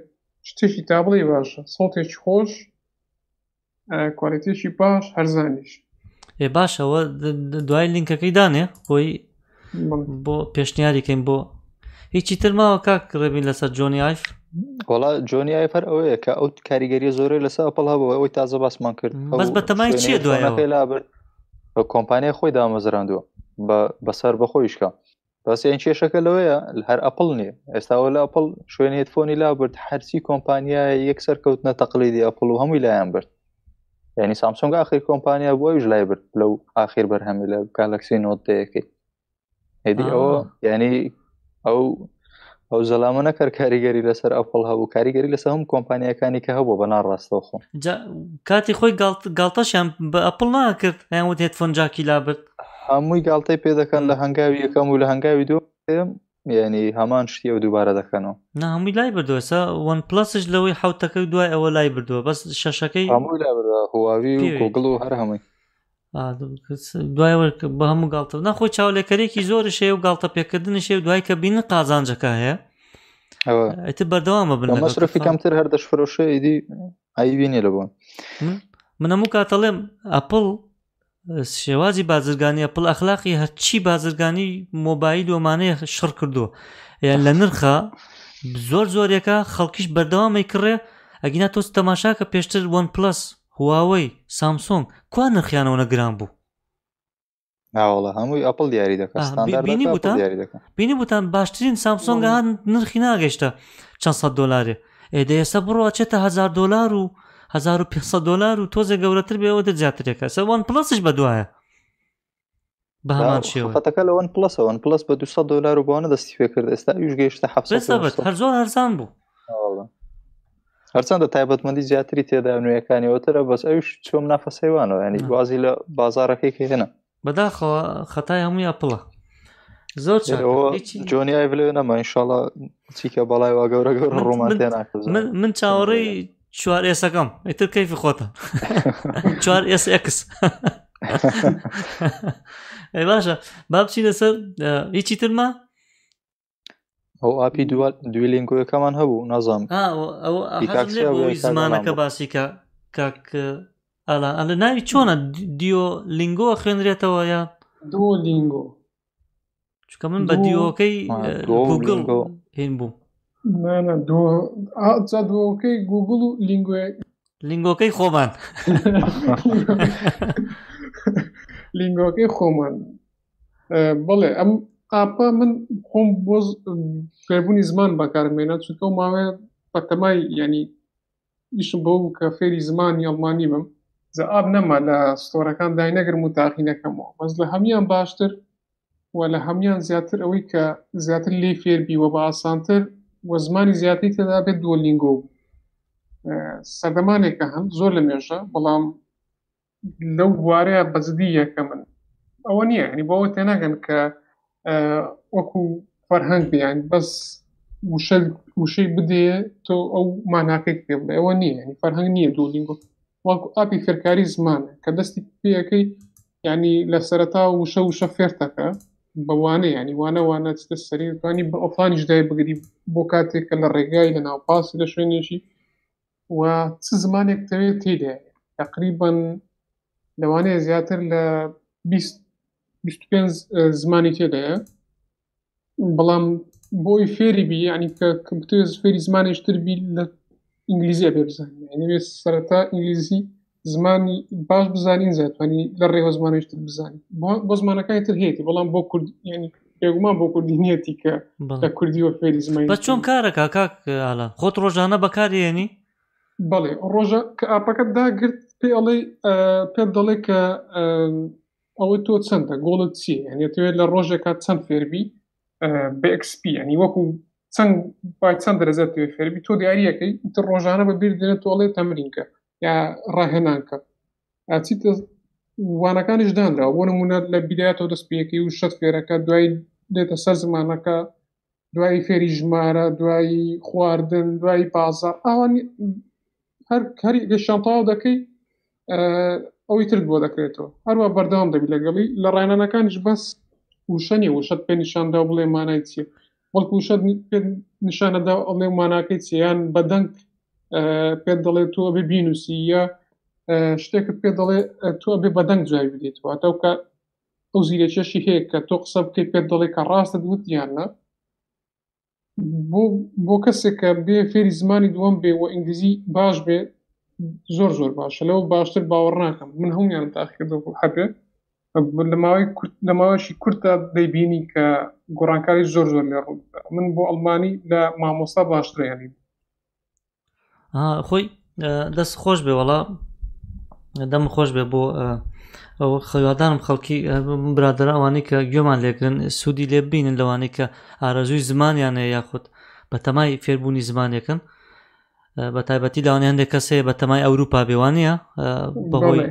شتێکی تابڵی باشە سڵتێکی خۆش کوالیتێکی باش هەرزانیش ێ باشەوە دوای لینکەکەی دانێ خۆی بۆ پێشنیاریکەین بۆ هیچی ترماوە کاک ڕێبین لەسەر جۆنی ئایف وڵا جۆنی ئایفەر ئەوەیە کە ئەو کاریگەری زۆرەی لەسەر ئەپڵ هەبەوە ئەوی تازە باسمان کرد بەس بەتەمای چیە دوایە کۆمپانیای خۆی دامەزراندووە بەسەر بەخۆیشکە بەسیان کێشەکە لەوەیە هەر ئەپل نییە ئێستاوە لە ئەپل شوێن هێتفۆنی لابرد هەرسی کۆمپانیای یەکسەر کەوتنە تەقلیدی ئەپل و هەمووی لایەن برد یعنی سامسۆنگ آخر کۆمپانیا بۆیش لای برد لەو آخر بەرهەمی لە گالکسی نۆتەیەەکەی هدی ئەوە ینی ئەو ئەو زەلامە نەکەر کاریگەری لەسەر ئەپل هەبوو کاریگەری لەسەر هەم کۆمپانیەکانی کە هەبوو بەنا ڕاستەوە خۆم کاتی خۆی گڵتەشیان بە ئەپل ناکرد یانوت هێتفۆن جاکی لابرد هەمووی گڵتەی پێ دەکەن لە هەنگاوی یەکەم و لە هەنگاوی دو ینی هەمان شتی ئەو دووبارە دەکەنەوە نامووی لای بردوسا ون پلسش لەوەی حوتەکەی دوای ئەوە لای بردووە بەس شەشەکەی هەمووی لا هواوی و گوگڵ و هەر هەمووی دوای بە هەموو گڵتە نەخۆ چاولێکەرێکی زۆر شێ و گڵتە پێکردنی شێ و دوای کە بینە قازانجەکە هەیە ئەت بەردەوامە بن مەصرفی کەمتر هەردەش فرۆشە ئیدی ئایبیێ لە بۆن من هەموو کاتەڵێم ئەپل شێوازی بازرگانی ئەپل ئەخلاقی هەرچی بازرگانی مۆبایل ومانەیە شڕ کردووە یان لە نرخە زۆر زۆرێکە خەڵکیش بەردەوامی کڕێ ئەگینا تۆست تەماشا کە پێشتر 1 پلس هواوەی سامسۆنگ کوا نرخیانەوە نەگران بوو ناوەڵە هەمووی ئەپل دیاری دەکەن بینی بوتان باشترین سامسۆنگان نرخی ناگەشتە چەند سە دلارێ ئێدە ئێستا بڕوە چێتە هزار دلار و 1500 دلار و تۆزە گەورەتر بێەوە دە زیاترێکە سەوان پلسش بە دوایە بە هەمان شێوەتەکە لەەوەن پلسەوەن پلس بە 200 دلار و بۆنە دەستی پێ کرد ئێستا یش گەیشتە هەر زۆر هەرزان بوو هەرچەندە تایبەتمەندی زیاتری تێدا نوێیەکانیەوەترە بەس ئەوش چۆم نافەسەیوانەوە ینی بازی لە بازارەکەی هێنا بەداخەوە خەتای هەمووی ئەپڵە زۆر جۆنیای بلێ نەما ئینشاڵە چیکە بەڵای وا گەورە گەور ڕۆمانتێ ناکرد من چاوەڕی چوار ئێسەکەم ئیتر کەیف خۆتە چوار ئێس ئەکس باشە با بچینە سەر هیچی ترمە ئەو ئاپی دوات دوێ لینگۆیەکەمان هەبوو نازام زمانەکە باسیکە کاک ئالا ئەلە ناوی چۆنە دیۆ لینگۆ خوێنرێتەوە یا دۆ لینگۆ چکە من بە دیۆکەی گوگل هێن بووم دۆکەی گوگل و لینگوێ لینگۆکەی خۆمان لینگۆکەی خۆمان بڵێ ئەم ئاپە من خۆم بۆ فێبوونی زمان بەکارمێنە چونکە و ماوێ بەتەمای ینی ئیشم بۆ کە فێری زمانی ئەڵمانی بم زە ئاب نەما لە ستۆرەکان دای نەگرم و تاقینەکەمەوە بەس لە هەمان باشتر و لە هەمان زیاتر ئەوەی کە زیاتر لی فێربی وە بە ئاسانتر وە زمانی زیاتری تێدا بێت دوۆلینگۆ سەردەمانێکە هەم زۆر لە مێژە بەڵام لەو بوارەیە بەزدی یەکە من ئەوە نییە نی بۆەوە تێناگەن کە وەکو فەرهنگ بیان بەس وشەی بدێ تۆ ئەو ماناکەی پێ بڵێ ئەوە نییە فەرهنگ نییە دوولینگۆ وەکو ئاپی فێرکاری زمانە کە دەستی پێەکەی ینی لە سەرتا وشە وشە فێرتەکە بەوانە ینی وانە وانە چتە سەریتوانی بە ئۆفانیش دای بگری بۆ کاتێک کە لە ڕێگای لە ناوپاسی لە شوێنێکی و چ زمانێک تەوێت تێدا تقریبا لەوانەیە زیاتر لە 20 25 زمانی تێدایە بەڵام بۆی فێری بی ینی کە کمپیوتر فێری زمانێشتر بی لە ئینگلیزیە بێ بزانانی سەرەتا ئینگلیزی زمانی باش بزانین زیاتوانانی لە ڕێوە زمانشتر بزانین بۆ زمانەکانی تر هێتی بەڵام بۆ کورد ینی پێگومان بۆ کوردینەتی کە لە کوردیوە فێری زمانی بە چۆن کارەکە کاکە خۆت ڕۆژانە بەکارێنی بەڵێ ڕۆژە کە ئاپەکەت داگرت پێ ئەڵێ پێ دەڵێ کە ئەوە تۆ چەندە گۆڵت چی هەنێتوێت لە ڕۆژێکە چەند فێربی بXP ینی وەکو چەند با چەند دەرەزێت توێ فێربی تۆ دیارەکەی تر ڕۆژانە بە بیر دێنێت تۆڵێ تەمرینکە یا ڕاهێنانکە ئاچی وانەکانیش دانرا بۆ نمونە لە بیدایەتەوە دەستپیەکەی و شەت فێرەکە دوای دێتە سەر زمانەکە دوای فێری ژمارە دوایی خواردن دوایی بازار ئەوان هەر کەری گەشتانتاو دەکەی ئەوەی تر بۆ دەکرێتەوە هەروە بەردەوام دەبی لەگەڵی لە ڕێنانەکانش بەس وشەنی وشت پێ نیشاندا بڵێ مانای چیە وەڵکو وشت نیشانەدا ئەڵێ ماناکەی چیان بەدەنگ پێ دەڵێت تۆ بێ بینوسی یە شتێکت پێ دەڵێ تۆ بێ بەدەنگ جوای بدەیتەوە تاکە ئەو زیرە چێشی هەیە کە تۆ قسە بکەی پێ دەڵێ کە ڕاستت وتیانە بۆ کەسێک کە بێ فێری زمانی دووەم بێ و ئینگلیزی باش بێ زۆر زۆر باشە لەو باشتر باوەڕ ناکەم من هەمویان تاخیردە حەبێ لە ماوەی لە ماوەشی کورتە دەیبینی کە گۆڕانکاری زۆر زۆر لێ ڕوو من بۆ ئەلمانی لە مامۆستا باشترێنی خۆی دەست خۆش بێ وڵا دەم خۆش بێ بۆ خەوادانم خەڵکی برادر ئەوانەی کە گوێمان لێکردن سوودی لێ بینن لەوانەیە کە ئارەزووی زمانیانەیە یاخود بە تەمای فێربوونی زمانێکن بە تایبەتی لاوانیاندێک کەسێ بە تەمای ئەوروپا بێوانەیە بەهۆی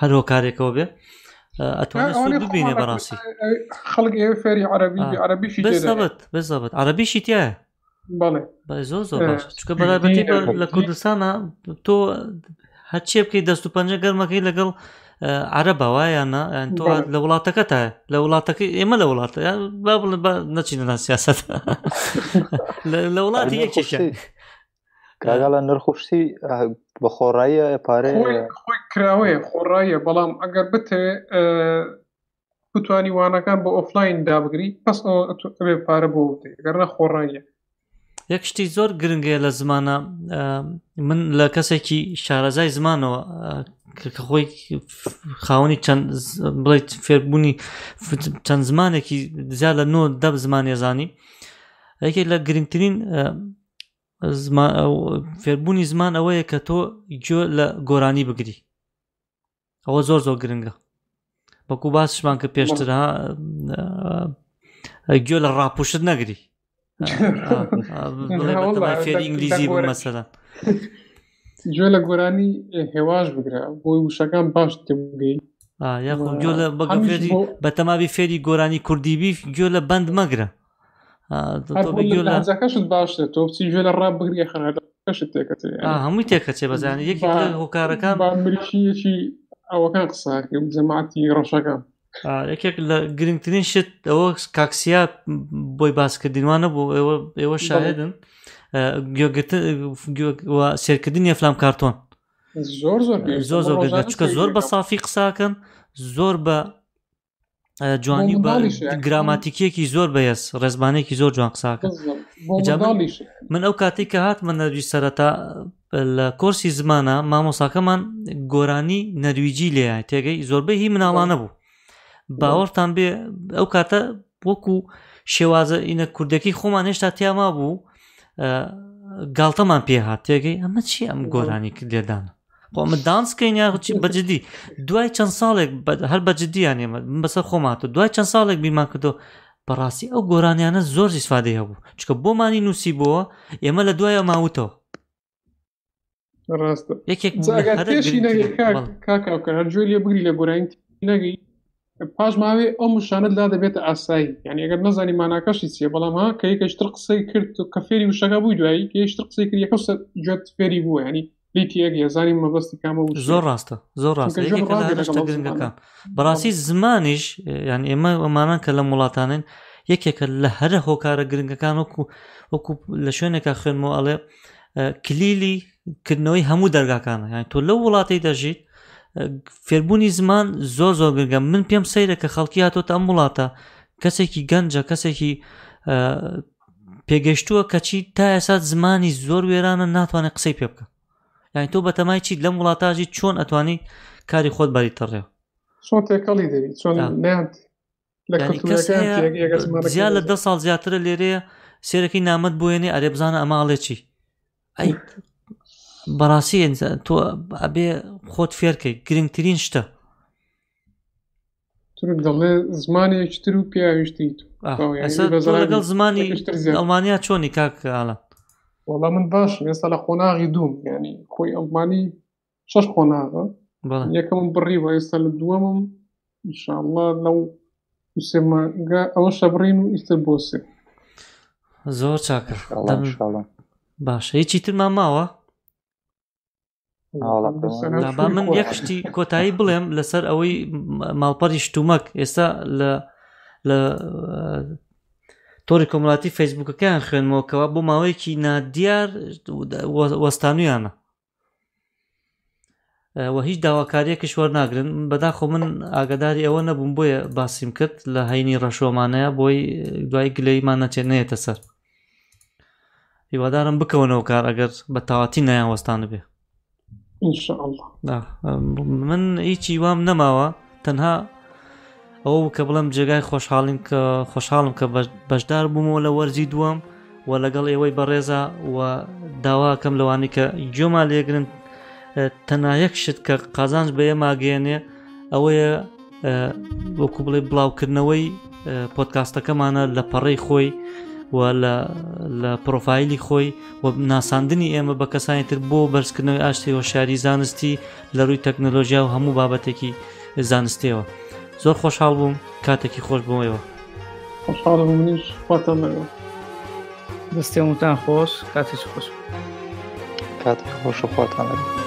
هەر هۆکارێکەوە بێ ئەتوانێتبینێ بەڕاستی خەڵک ئێ فێری عربی عربیشی بێت بێزەبت عربیشی تایە زۆر زۆر باش چکە بەرابەتی لە کوردستانە تۆ هەرچێ بکەی دەست و پەنجە گەرمەکەی لەگەڵ عرە باوایانە تۆ لە وڵاتەکە تا لە وڵاتەکەی ئێمە لە وڵاتە با نەچینە ناسیاست لە وڵاتی یەکێکە کاگەڵە نرخشتی بە خۆڕایە پارێ کراوەیە خۆڕایە بەڵام ئەگەر بتێ بتانی وانەکان بە ئۆفلاین دابگری پس ئەوێ پارە بۆ گەرنە خۆڕایە یەک شتی زۆر گرنگێ لە زمانە من لە کەسێکی شارەزای زمانەوە خۆی خاونی چەند بڵێ فێربوونی چەند زمانێکی زیاد لە نۆ دەب زمان ێزانی یەکێک لە گرنگترین فێربوونی زمان ئەوەیە کە تۆ گوێ لە گۆرانی بگری ئەوە زۆر زۆر گرنگە بەکو باسشمان کە پێشترها گوێ لە ڕاپوشت نەگری فێری ئینگلیزی مەسەدان گوێ لە گۆرانی هێواش بگرە بۆی وشەکان باش تبگەی یا گوێ لە بەگەری بەتەماوی فێری گۆرانی کوردیبی گوێ لە بەند مەگرە گوێەکەشت باشێت تۆ بچی گوێ لە ڕاب بگری خەنەکەشت تێکەچێ هەمووی تێکەچێ بەزانانی یەکی هۆکارەکان بریشیەکی ئەوەکان قساکە جەماتی ڕەشەکە یەکێک لە گرنگترین شت ئەوە کاکسیا بۆی باسکردینوانە بۆ ئێوە ئێوە شاهدن سێرکردنی ئەفلام کارتۆن زۆر زۆر زۆر چکە زۆر بە سافی قساکەن زۆر بە جوانی گراماتیکیەکی زۆر بەیەس ڕێزبانێکی زۆر جوان قساکە من ئەو کاتێک کە هاتمە نەروی سەرەتا لە کۆرسی زمانە مامۆساکەمان گۆرانی نەرویجی لێە تێگەی زۆربەی هی مناڵانە بوو باوەڕتان بێ ئەو کاتە وەکو شێوازە ئینە کوردەکەی خۆمان هێشتا تیاما بوو گالتەمان پێهات تێگەی ئەمە چی ئەم گۆرانی کردێدانە قۆمە دانسکەین یا چی بەجددی دوای چەند ساڵێک هەر بەجددییان ئێمە بەسەر خۆماتە دوای چەند ساڵێک بیمان کردەوە بەڕاستی ئەو گۆرانیانە زۆر زیسفادەی هەبوو چکە بۆمانی نووسی بووە ئێمە لە دوایە ماوتەوە کاکاکەجوێ لێ بگری لە گۆرانی نەگەی پاش ماوێ ئەو مشانتدا دەبێتە ئاسایی یعنی ئەگەر نزانانی ماناکەشی چیە بەڵام ها کەیکەشتر قسەی کرد و کە فێری وشەکە بووی دوایی کەشتر قسەی کرد یەکە جێت فێری بوو ینی بیتیەک یێزانی مەبستی کامە زۆر ڕاستە زۆر ڕاستە گرنگەکان بەڕاستی زمانیش یان ئێمە ئەمانان کە لە وڵاتانن یەکێکە لە هەرە هۆکارە گرنگەکان وەکو وەکو لە شوێنێکە خوێنمەوە ئەڵێ کلیلی کردنەوەی هەموو دەرگاکانە یان تۆ لەو وڵاتی دەژیت فێربوونی زمان زۆر زۆر گرگە من پێم سەیرە کە خەڵکی هاتۆتە ئەم وڵاتە کەسێکی گەنجە کەسێکی پێگەشتووە کەچی تا ئێسات زمانی زۆر وێرانە ناتوانێت قسەی پێ بکە یان تۆ بە تەمای چیت لەم وڵاتاژی چۆن ئەتوانی کاری خۆت باری تەڕێ چۆن تێکەڵی دەوی چۆن زیاد لە ده ساڵ زیاترە لێرەیە سێرەکی نامەت بۆێنێ ئەرێ بزانە ئەماڵێکی ئەی بەڕاستی تۆ ئەبێ خۆت فێرکەی گرنگترین شتە دەڵێ زمانێکتر و پیاویشتی لەگەڵ زمانی ئەڵمانیا چۆنی کاکەڵە وڵا من باش ێستا لە خۆناغی دوم ینی خۆی ئەڵمانی شش خۆناغە یەکەم بڕی و ئێستا لە دووەمم انشاءله لەو سێماگە ئەوە شەبڕین و ئیتر بۆ سێ زۆر چاکر باشە هیچی ترمان ماوە من یەکشتی کۆتایی بڵێم لەسەر ئەوەی ماڵپەری شتومەک ئێستا لە لە تۆری کۆمەڵاتی فەیسبوکەکەیان خوێنمەوەکەەوە بۆ ماوەیەکی نادیار وەستانویانە وە هیچ داواکاریە کشوەر ناگرن بەداخۆ من ئاگداری ئەوە نەبووم بۆیە باسییم کرد لە هەینی ڕەشۆمانەیە بۆی دوای گلەیمان نەچێنەیەتە سەر هیوادارم بکەونەوە کار ئەگەر بە تاواتی نەیان وەستانە بێ من هیچی وام نەماوە تەنها ئەو کە بڵم جێگای خۆشحاڵیم کە خۆشحاڵم کە بەشدار بوومەوە لە وەرزی دووەم و لەگەڵ ئێوەی بەڕێزا و داواکەم لەوانی کە گوێما لێگرن تەنا یەک شت کە قازانج بە ئێماگەێنێ ئەوەیە وەکو بڵێ بڵاوکردنەوەی پۆتکاستەکەمانە لە پەڕی خۆی و لە پرۆفایلی خۆی و ناساندنی ئێمە بە کەسانی تر بۆ بەرزکردنەوەی ئاشتی هۆشیاری زانستی لە ڕووی تەکنەلۆژیا و هەموو بابەتێکی زانستیەوە. زۆر خۆشحاڵ بووم کاتێکی خۆش بوومەوە خۆشحاڵ منیش خۆتەمەوە دەستێ وتان خۆش کاتێک خۆش کاتێک خۆش و خۆتانەوە